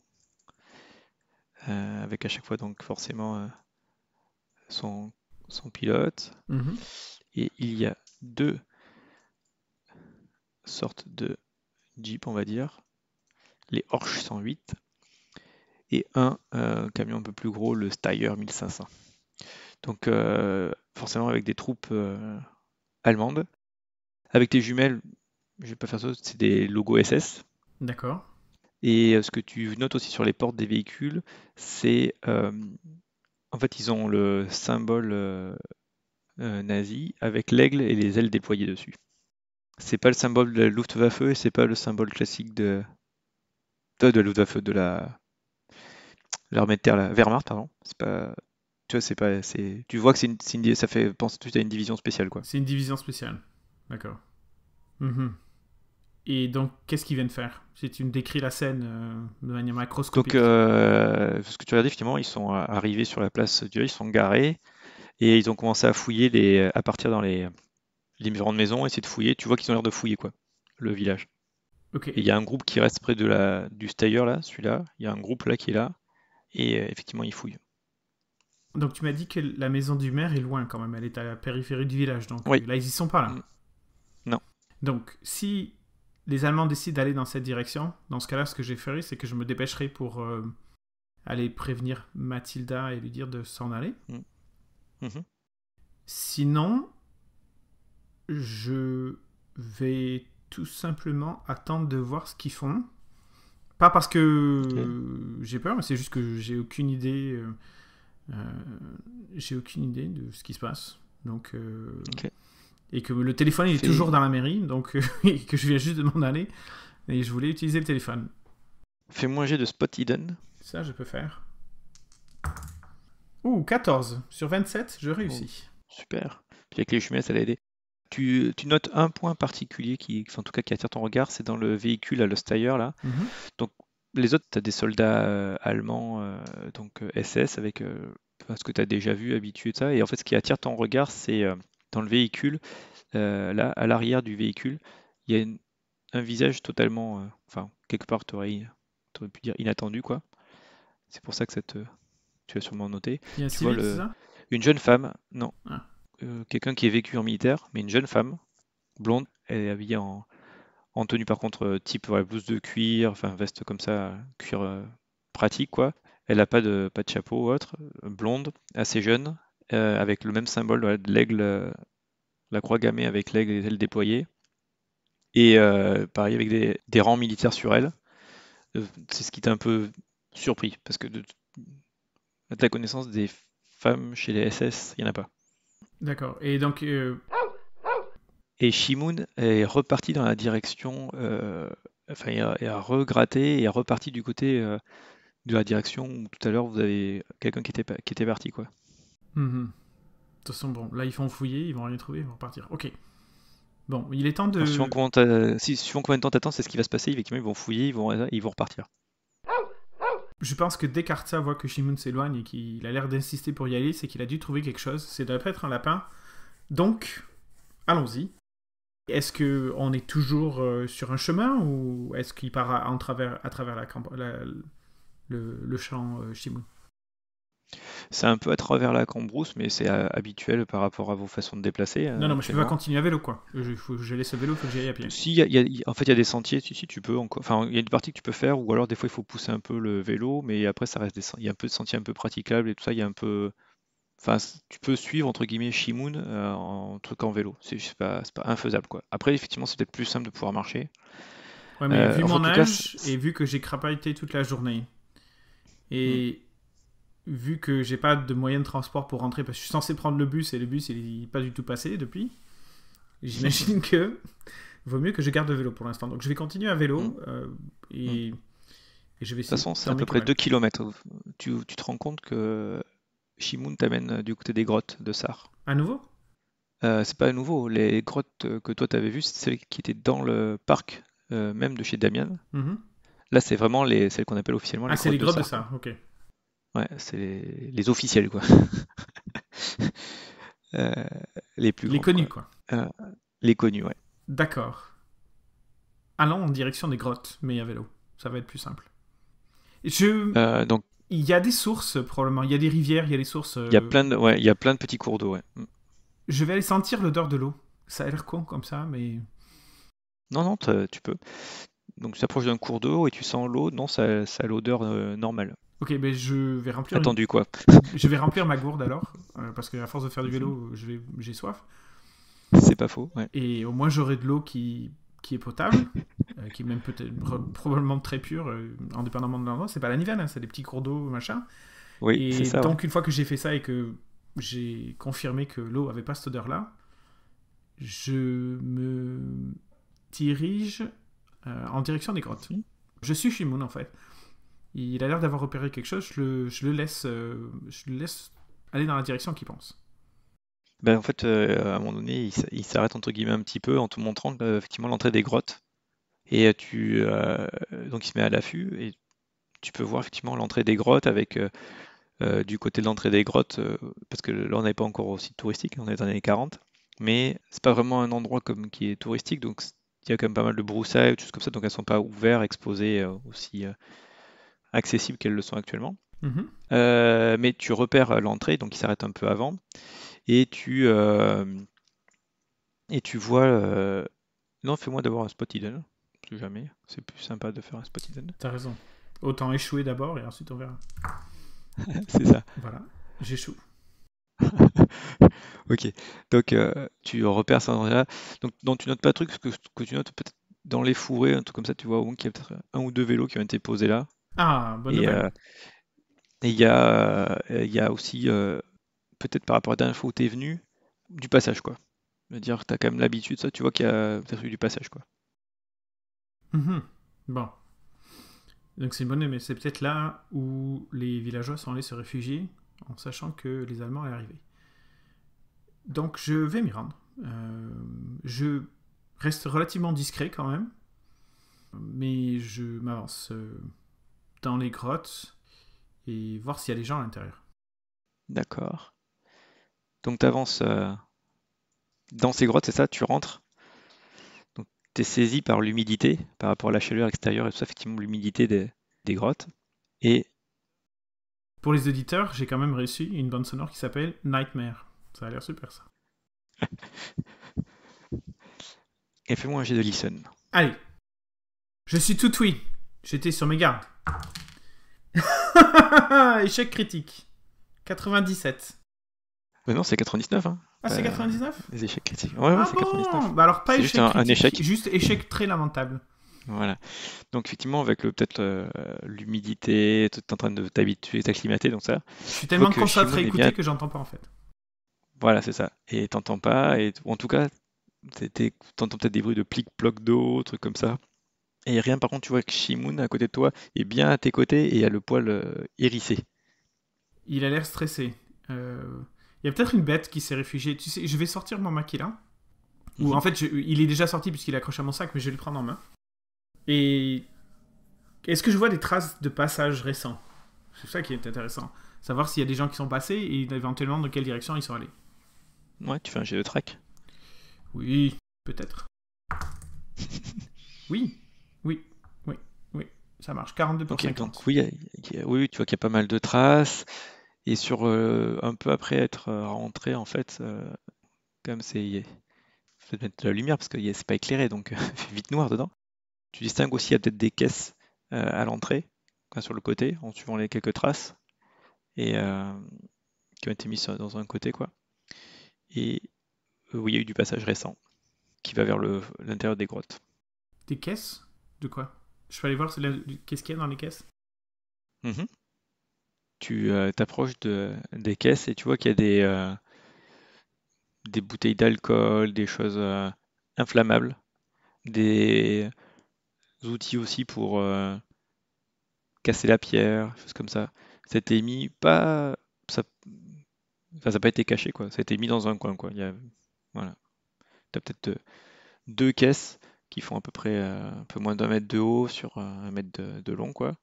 avec à chaque fois donc forcément son, son pilote. Mhm. Et il y a deux sortes de jeep, on va dire, les Horsch 108, et un euh, camion un peu plus gros, le Steyr 1500. Donc euh, forcément avec des troupes euh, allemandes. Avec des jumelles, je vais pas faire ça, c'est des logos SS. D'accord. Et ce que tu notes aussi sur les portes des véhicules, c'est en fait ils ont le symbole nazi avec l'aigle et les ailes déployées dessus. C'est pas le symbole de la Luftwaffe et c'est pas le symbole classique de, de, de, de la l'armée de terre, la Wehrmacht, pardon. C'est pas, tu vois, c'est pas, tu vois que c'est une, ça fait pense tout à une division spéciale, quoi. C'est une division spéciale, d'accord. Mhm. Et donc, qu'est-ce qu'ils viennent faire Si tu me décris la scène euh, de manière macroscopique. Donc, euh, ce que tu as dit, effectivement, ils sont arrivés sur la place Dieu, ils sont garés et ils ont commencé à fouiller les, à partir dans les, les grandes maisons, essayer de fouiller. Tu vois qu'ils ont l'air de fouiller, quoi, le village. Il y a un groupe qui reste près de la, du stayer, là, celui-là. Il y a un groupe là qui est là. Et euh, effectivement, ils fouillent. Donc tu m'as dit que la maison du maire est loin quand même. Elle est à la périphérie du village. Donc là, ils y sont pas là. Mm. Non. Donc si les Allemands décident d'aller dans cette direction, dans ce cas-là, ce que j'ai fait, c'est que je me dépêcherai pour euh, aller prévenir Mathilda et lui dire de s'en aller. Mm. Mm-hmm. Sinon, je vais tout simplement attendre de voir ce qu'ils font. Pas parce que j'ai peur, mais c'est juste que j'ai aucune idée. Euh, euh, j'ai aucune idée de ce qui se passe. Donc, euh, Et que le téléphone, il est toujours dans la mairie, donc et que je viens juste de m'en aller. Et je voulais utiliser le téléphone. Fais-moi un de spot hidden. Ça, je peux faire. Ouh, 14 sur 27, je réussis. Oh, super. Puis avec les jumelles, ça l'a aidé tu, notes un point particulier qui, en tout cas, qui attire ton regard, c'est dans le véhicule à l'Ostayer là. Mhm. Donc les autres, tu as des soldats euh, allemands, euh, donc SS, euh, avec parce que tu as déjà vu, habitué de ça. Et en fait, ce qui attire ton regard, c'est dans le véhicule, là, à l'arrière du véhicule, il y a un visage totalement, enfin, quelque part, tu aurais, pu dire inattendu, quoi. C'est pour ça que cette tu as sûrement noté. une jeune femme, non. Ah quelqu'un qui est vécu en militaire, mais une jeune femme, blonde, elle est habillée en, tenue par contre euh, type ouais, blouse de cuir, enfin veste comme ça, cuir euh, pratique quoi. Elle n'a pas de, pas de chapeau ou autre, euh, blonde, assez jeune, avec le même symbole de l'aigle, la croix gammée avec l'aigle et ailes déployée. Et pareil avec des, rangs militaires sur elle. C'est ce qui t'a un peu surpris, parce que de, la connaissance des femmes chez les SS, il n'y en a pas. D'accord. Et donc. Euh, et Shimun est reparti dans la direction. Euh, enfin, il a, regratté et est reparti du côté euh, de la direction où tout à l'heure vous avez quelqu'un qui était, qui était parti, quoi. Mhm. De toute façon, bon, là ils font fouiller, ils vont aller trouver, ils vont partir. Ok. Bon, il est temps de. si, suivant combien de temps t'attends, c'est ce qui va se passer. Effectivement, ils vont fouiller, ils ils vont repartir je pense que dès voit que Shimon s'éloigne et qu'il a l'air d'insister pour y aller, c'est qu'il a dû trouver quelque chose. C'est doit pas être un lapin. Donc, allons-y. Est-ce qu'on est toujours euh, sur un chemin ou est-ce qu'il part à, en travers, à travers la, le, champ euh, Shimon c'est un peu à travers la cambrousse, mais c'est euh, habituel par rapport à vos façons de déplacer. Euh, non, non, mais je vais pas continuer à vélo, quoi. J'ai faut, je laissé le vélo, faut que j'aille à pied. Si, y a, en fait, il y a des sentiers, si, tu peux. Enfin, il y a une partie que tu peux faire, ou alors des fois, il faut pousser un peu le vélo, mais après, ça reste des... il y a un peu de sentiers un peu praticables et tout ça, il y a un peu... Enfin, tu peux suivre, entre guillemets, Shimun euh, en truc en vélo. C'est pas, pas infaisable, quoi. Après, effectivement, c'est peut-être plus simple de pouvoir marcher. Ouais, mais vu mon âge, et vu que j'ai crapaillé toute la journée, et... Hmm vu que j'ai pas de moyens de transport pour rentrer, parce que je suis censé prendre le bus et le bus il n'est pas du tout passé depuis, j'imagine que vaut mieux que je garde le vélo pour l'instant. Donc je vais continuer à vélo mm. euh, mm. et, je vais De toute façon, c'est à peu près 2 km. Tu, te rends compte que Shimun t'amène du côté des grottes de Sar. À nouveau euh, C'est pas à nouveau. Les grottes que toi t'avais vues, c'est celles qui étaient dans le parc euh, même de chez Damien. Mhm. Là, c'est vraiment les, celles qu'on appelle officiellement ah, les grottes. Ah, c'est les grottes de Sar, ok. Ouais, c'est les, officiels, quoi. Euh, les plus Les connus, quoi. Euh, les connus, ouais. D'accord. Allons en direction des grottes, mais y à vélo. Ça va être plus simple. Je... Euh, donc... Il y a des sources, probablement. Il y a des rivières, il y a des sources. Il, y a plein de... y plein de petits cours d'eau, ouais. Mm. Je vais aller sentir l'odeur de l'eau. Ça a l'air con comme ça, mais. Non, non, tu peux. Donc tu t'approches d'un cours d'eau et tu sens l'eau. Non, ça, ça a l'odeur normale. Ok, mais je vais remplir. Attendu quoi Je vais remplir ma gourde alors, euh, parce qu'à force de faire du vélo, je vais... j'ai soif. C'est pas faux. Ouais. Et au moins j'aurai de l'eau qui qui est potable, euh, qui est même peut-être probablement très pure, euh, indépendamment de l'endroit. C'est pas la Nivelle, hein, c'est des petits cours d'eau, machin. Oui, c'est ça, donc une fois que j'ai fait ça et que j'ai confirmé que l'eau avait pas cette odeur-là, je me dirige en direction des grottes. Je suis Shimon en fait il a l'air d'avoir repéré quelque chose, euh, je le, laisse, aller dans la direction qu'il pense. Ben en fait, euh, à un moment donné, il, s'arrête entre guillemets un petit peu en te montrant euh, effectivement l'entrée des grottes. Et tu, donc il se met à l'affût et tu peux voir effectivement l'entrée des grottes avec du côté de l'entrée des grottes, parce que là on n'est pas encore au site touristique, on est dans les années 40, mais c'est pas vraiment un endroit qui est touristique, donc il y a quand même pas mal de broussailles, choses comme ça, donc elles sont pas ouvertes, exposées aussi accessibles qu'elles le sont actuellement. Mhm. Euh, mais tu repères l'entrée, donc il s'arrête un peu avant, et tu, euh, et tu vois. Euh, non, fais-moi d'abord un spot hidden, plus jamais. C'est plus sympa de faire un spot hidden. T'as raison. Autant échouer d'abord et ensuite on verra. C'est ça. Voilà, j'échoue. ok, donc tu repères ça Donc, tu notes pas de truc, parce que, que tu notes peut-être dans les fourrés, un truc comme ça, tu vois, où il y a peut-être un ou deux vélos qui ont été posés là, ah, bonne et, euh, et il y, a euh, aussi, euh, peut-être par rapport à l'info où tu es venu, du passage, quoi. C'est-à-dire, tu as quand même l'habitude, ça, tu vois qu'il y a eu du passage, quoi. Mmh. Bon. Donc c'est bonne, mais c'est peut-être là où les villageois sont allés se réfugier en sachant que les Allemands allaient arriver. Donc je vais m'y rendre. je reste relativement discret quand même, mais je m'avance dans les grottes et voir s'il y a des gens à l'intérieur. D'accord. Donc tu avances euh, dans ces grottes, c'est ça Tu rentres Donc tu es saisi par l'humidité par rapport à la chaleur extérieure et tout ça, effectivement, l'humidité des, grottes. Et. Pour les auditeurs, j'ai quand même reçu une bande sonore qui s'appelle Nightmare. Ça a l'air super ça. et fais-moi un jet de listen. Allez. Je suis tout oui. J'étais sur mes gardes. Échec critique. 97. Mais non, c'est 99. Hein. Ah, c'est 99 euh, échecs critiques. Ouais, ouais, ah c'est 99. Bah alors, échec juste un, échec. Juste échec très lamentable. Voilà. Donc, effectivement, avec peut-être euh, l'humidité, tu es en train de t'habituer, t'acclimater, donc ça. Je suis tellement euh, concentré à écouter que j'entends pas en fait. Voilà, c'est ça. Et t'entends pas, et en tout cas, t'entends peut-être des bruits de plic-ploc d'eau, trucs comme ça. Et rien, par contre, tu vois que Shimun à côté de toi est bien à tes côtés et a le poil euh, hérissé. Il a l'air stressé. Euh, il y a peut-être une bête qui s'est réfugiée. Tu sais, je vais sortir mon maquillage. Ou mhm. en fait, il est déjà sorti puisqu'il est accroché à mon sac, mais je vais le prendre en main. Et est-ce que je vois des traces de passage récents C'est ça qui est intéressant. Savoir s'il y a des gens qui sont passés et éventuellement dans quelle direction ils sont allés. Ouais, tu fais un jet de track. Oui, peut-être. oui, oui, oui, oui, ça marche. 42 pour oui, oui, tu vois qu'il y a pas mal de traces. Et sur euh, un peu après être euh, rentré, en fait, euh, comme c'est. peut mettre de la lumière parce que c'est pas éclairé, donc il vite noir dedans. Tu distingues aussi, il y a peut-être des caisses à l'entrée, sur le côté, en suivant les quelques traces, et qui ont été mises dans un côté, quoi. Et oui, il y a eu du passage récent qui va vers l'intérieur des grottes. Des caisses de quoi Je peux aller voir qu'est-ce qu'il y a dans les caisses mm-hmm. Tu euh, t'approches des caisses et tu vois qu'il y a des, euh, des bouteilles d'alcool, des choses euh, inflammables, des outils aussi pour casser la pierre, choses comme ça. C'était mis pas. Ça n'a pas été caché, quoi. Ça a été mis dans un coin, quoi. Il y Voilà. Tu as peut-être deux caisses qui font à peu près euh, un peu moins d'un mètre de haut sur euh, un mètre de, long, quoi.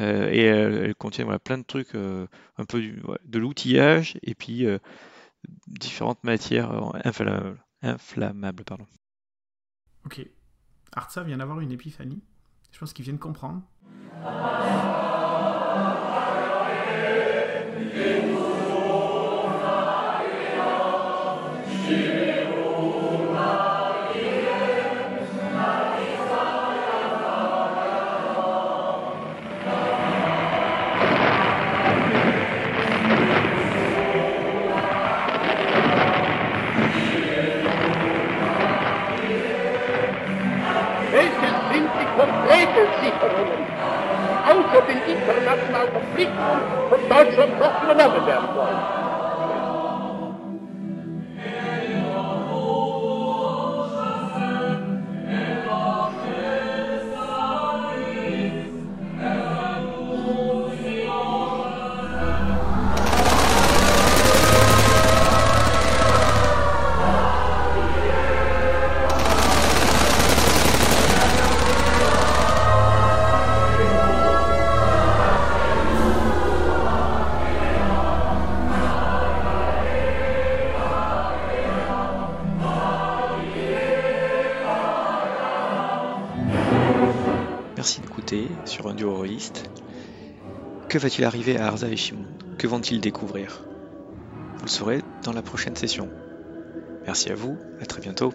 Euh, et elle, contient plein de trucs, un peu du, de l'outillage et puis différentes matières inflammables, pardon. Ok. Artsa vient d'avoir une épiphanie. Je pense qu'ils viennent comprendre. internationalen Konflikt von Deutschland noch another damn sollen. sur un duo rôliste. Que va-t-il arriver à Arza et Shimon Que vont-ils découvrir Vous le saurez dans la prochaine session. Merci à vous, à très bientôt.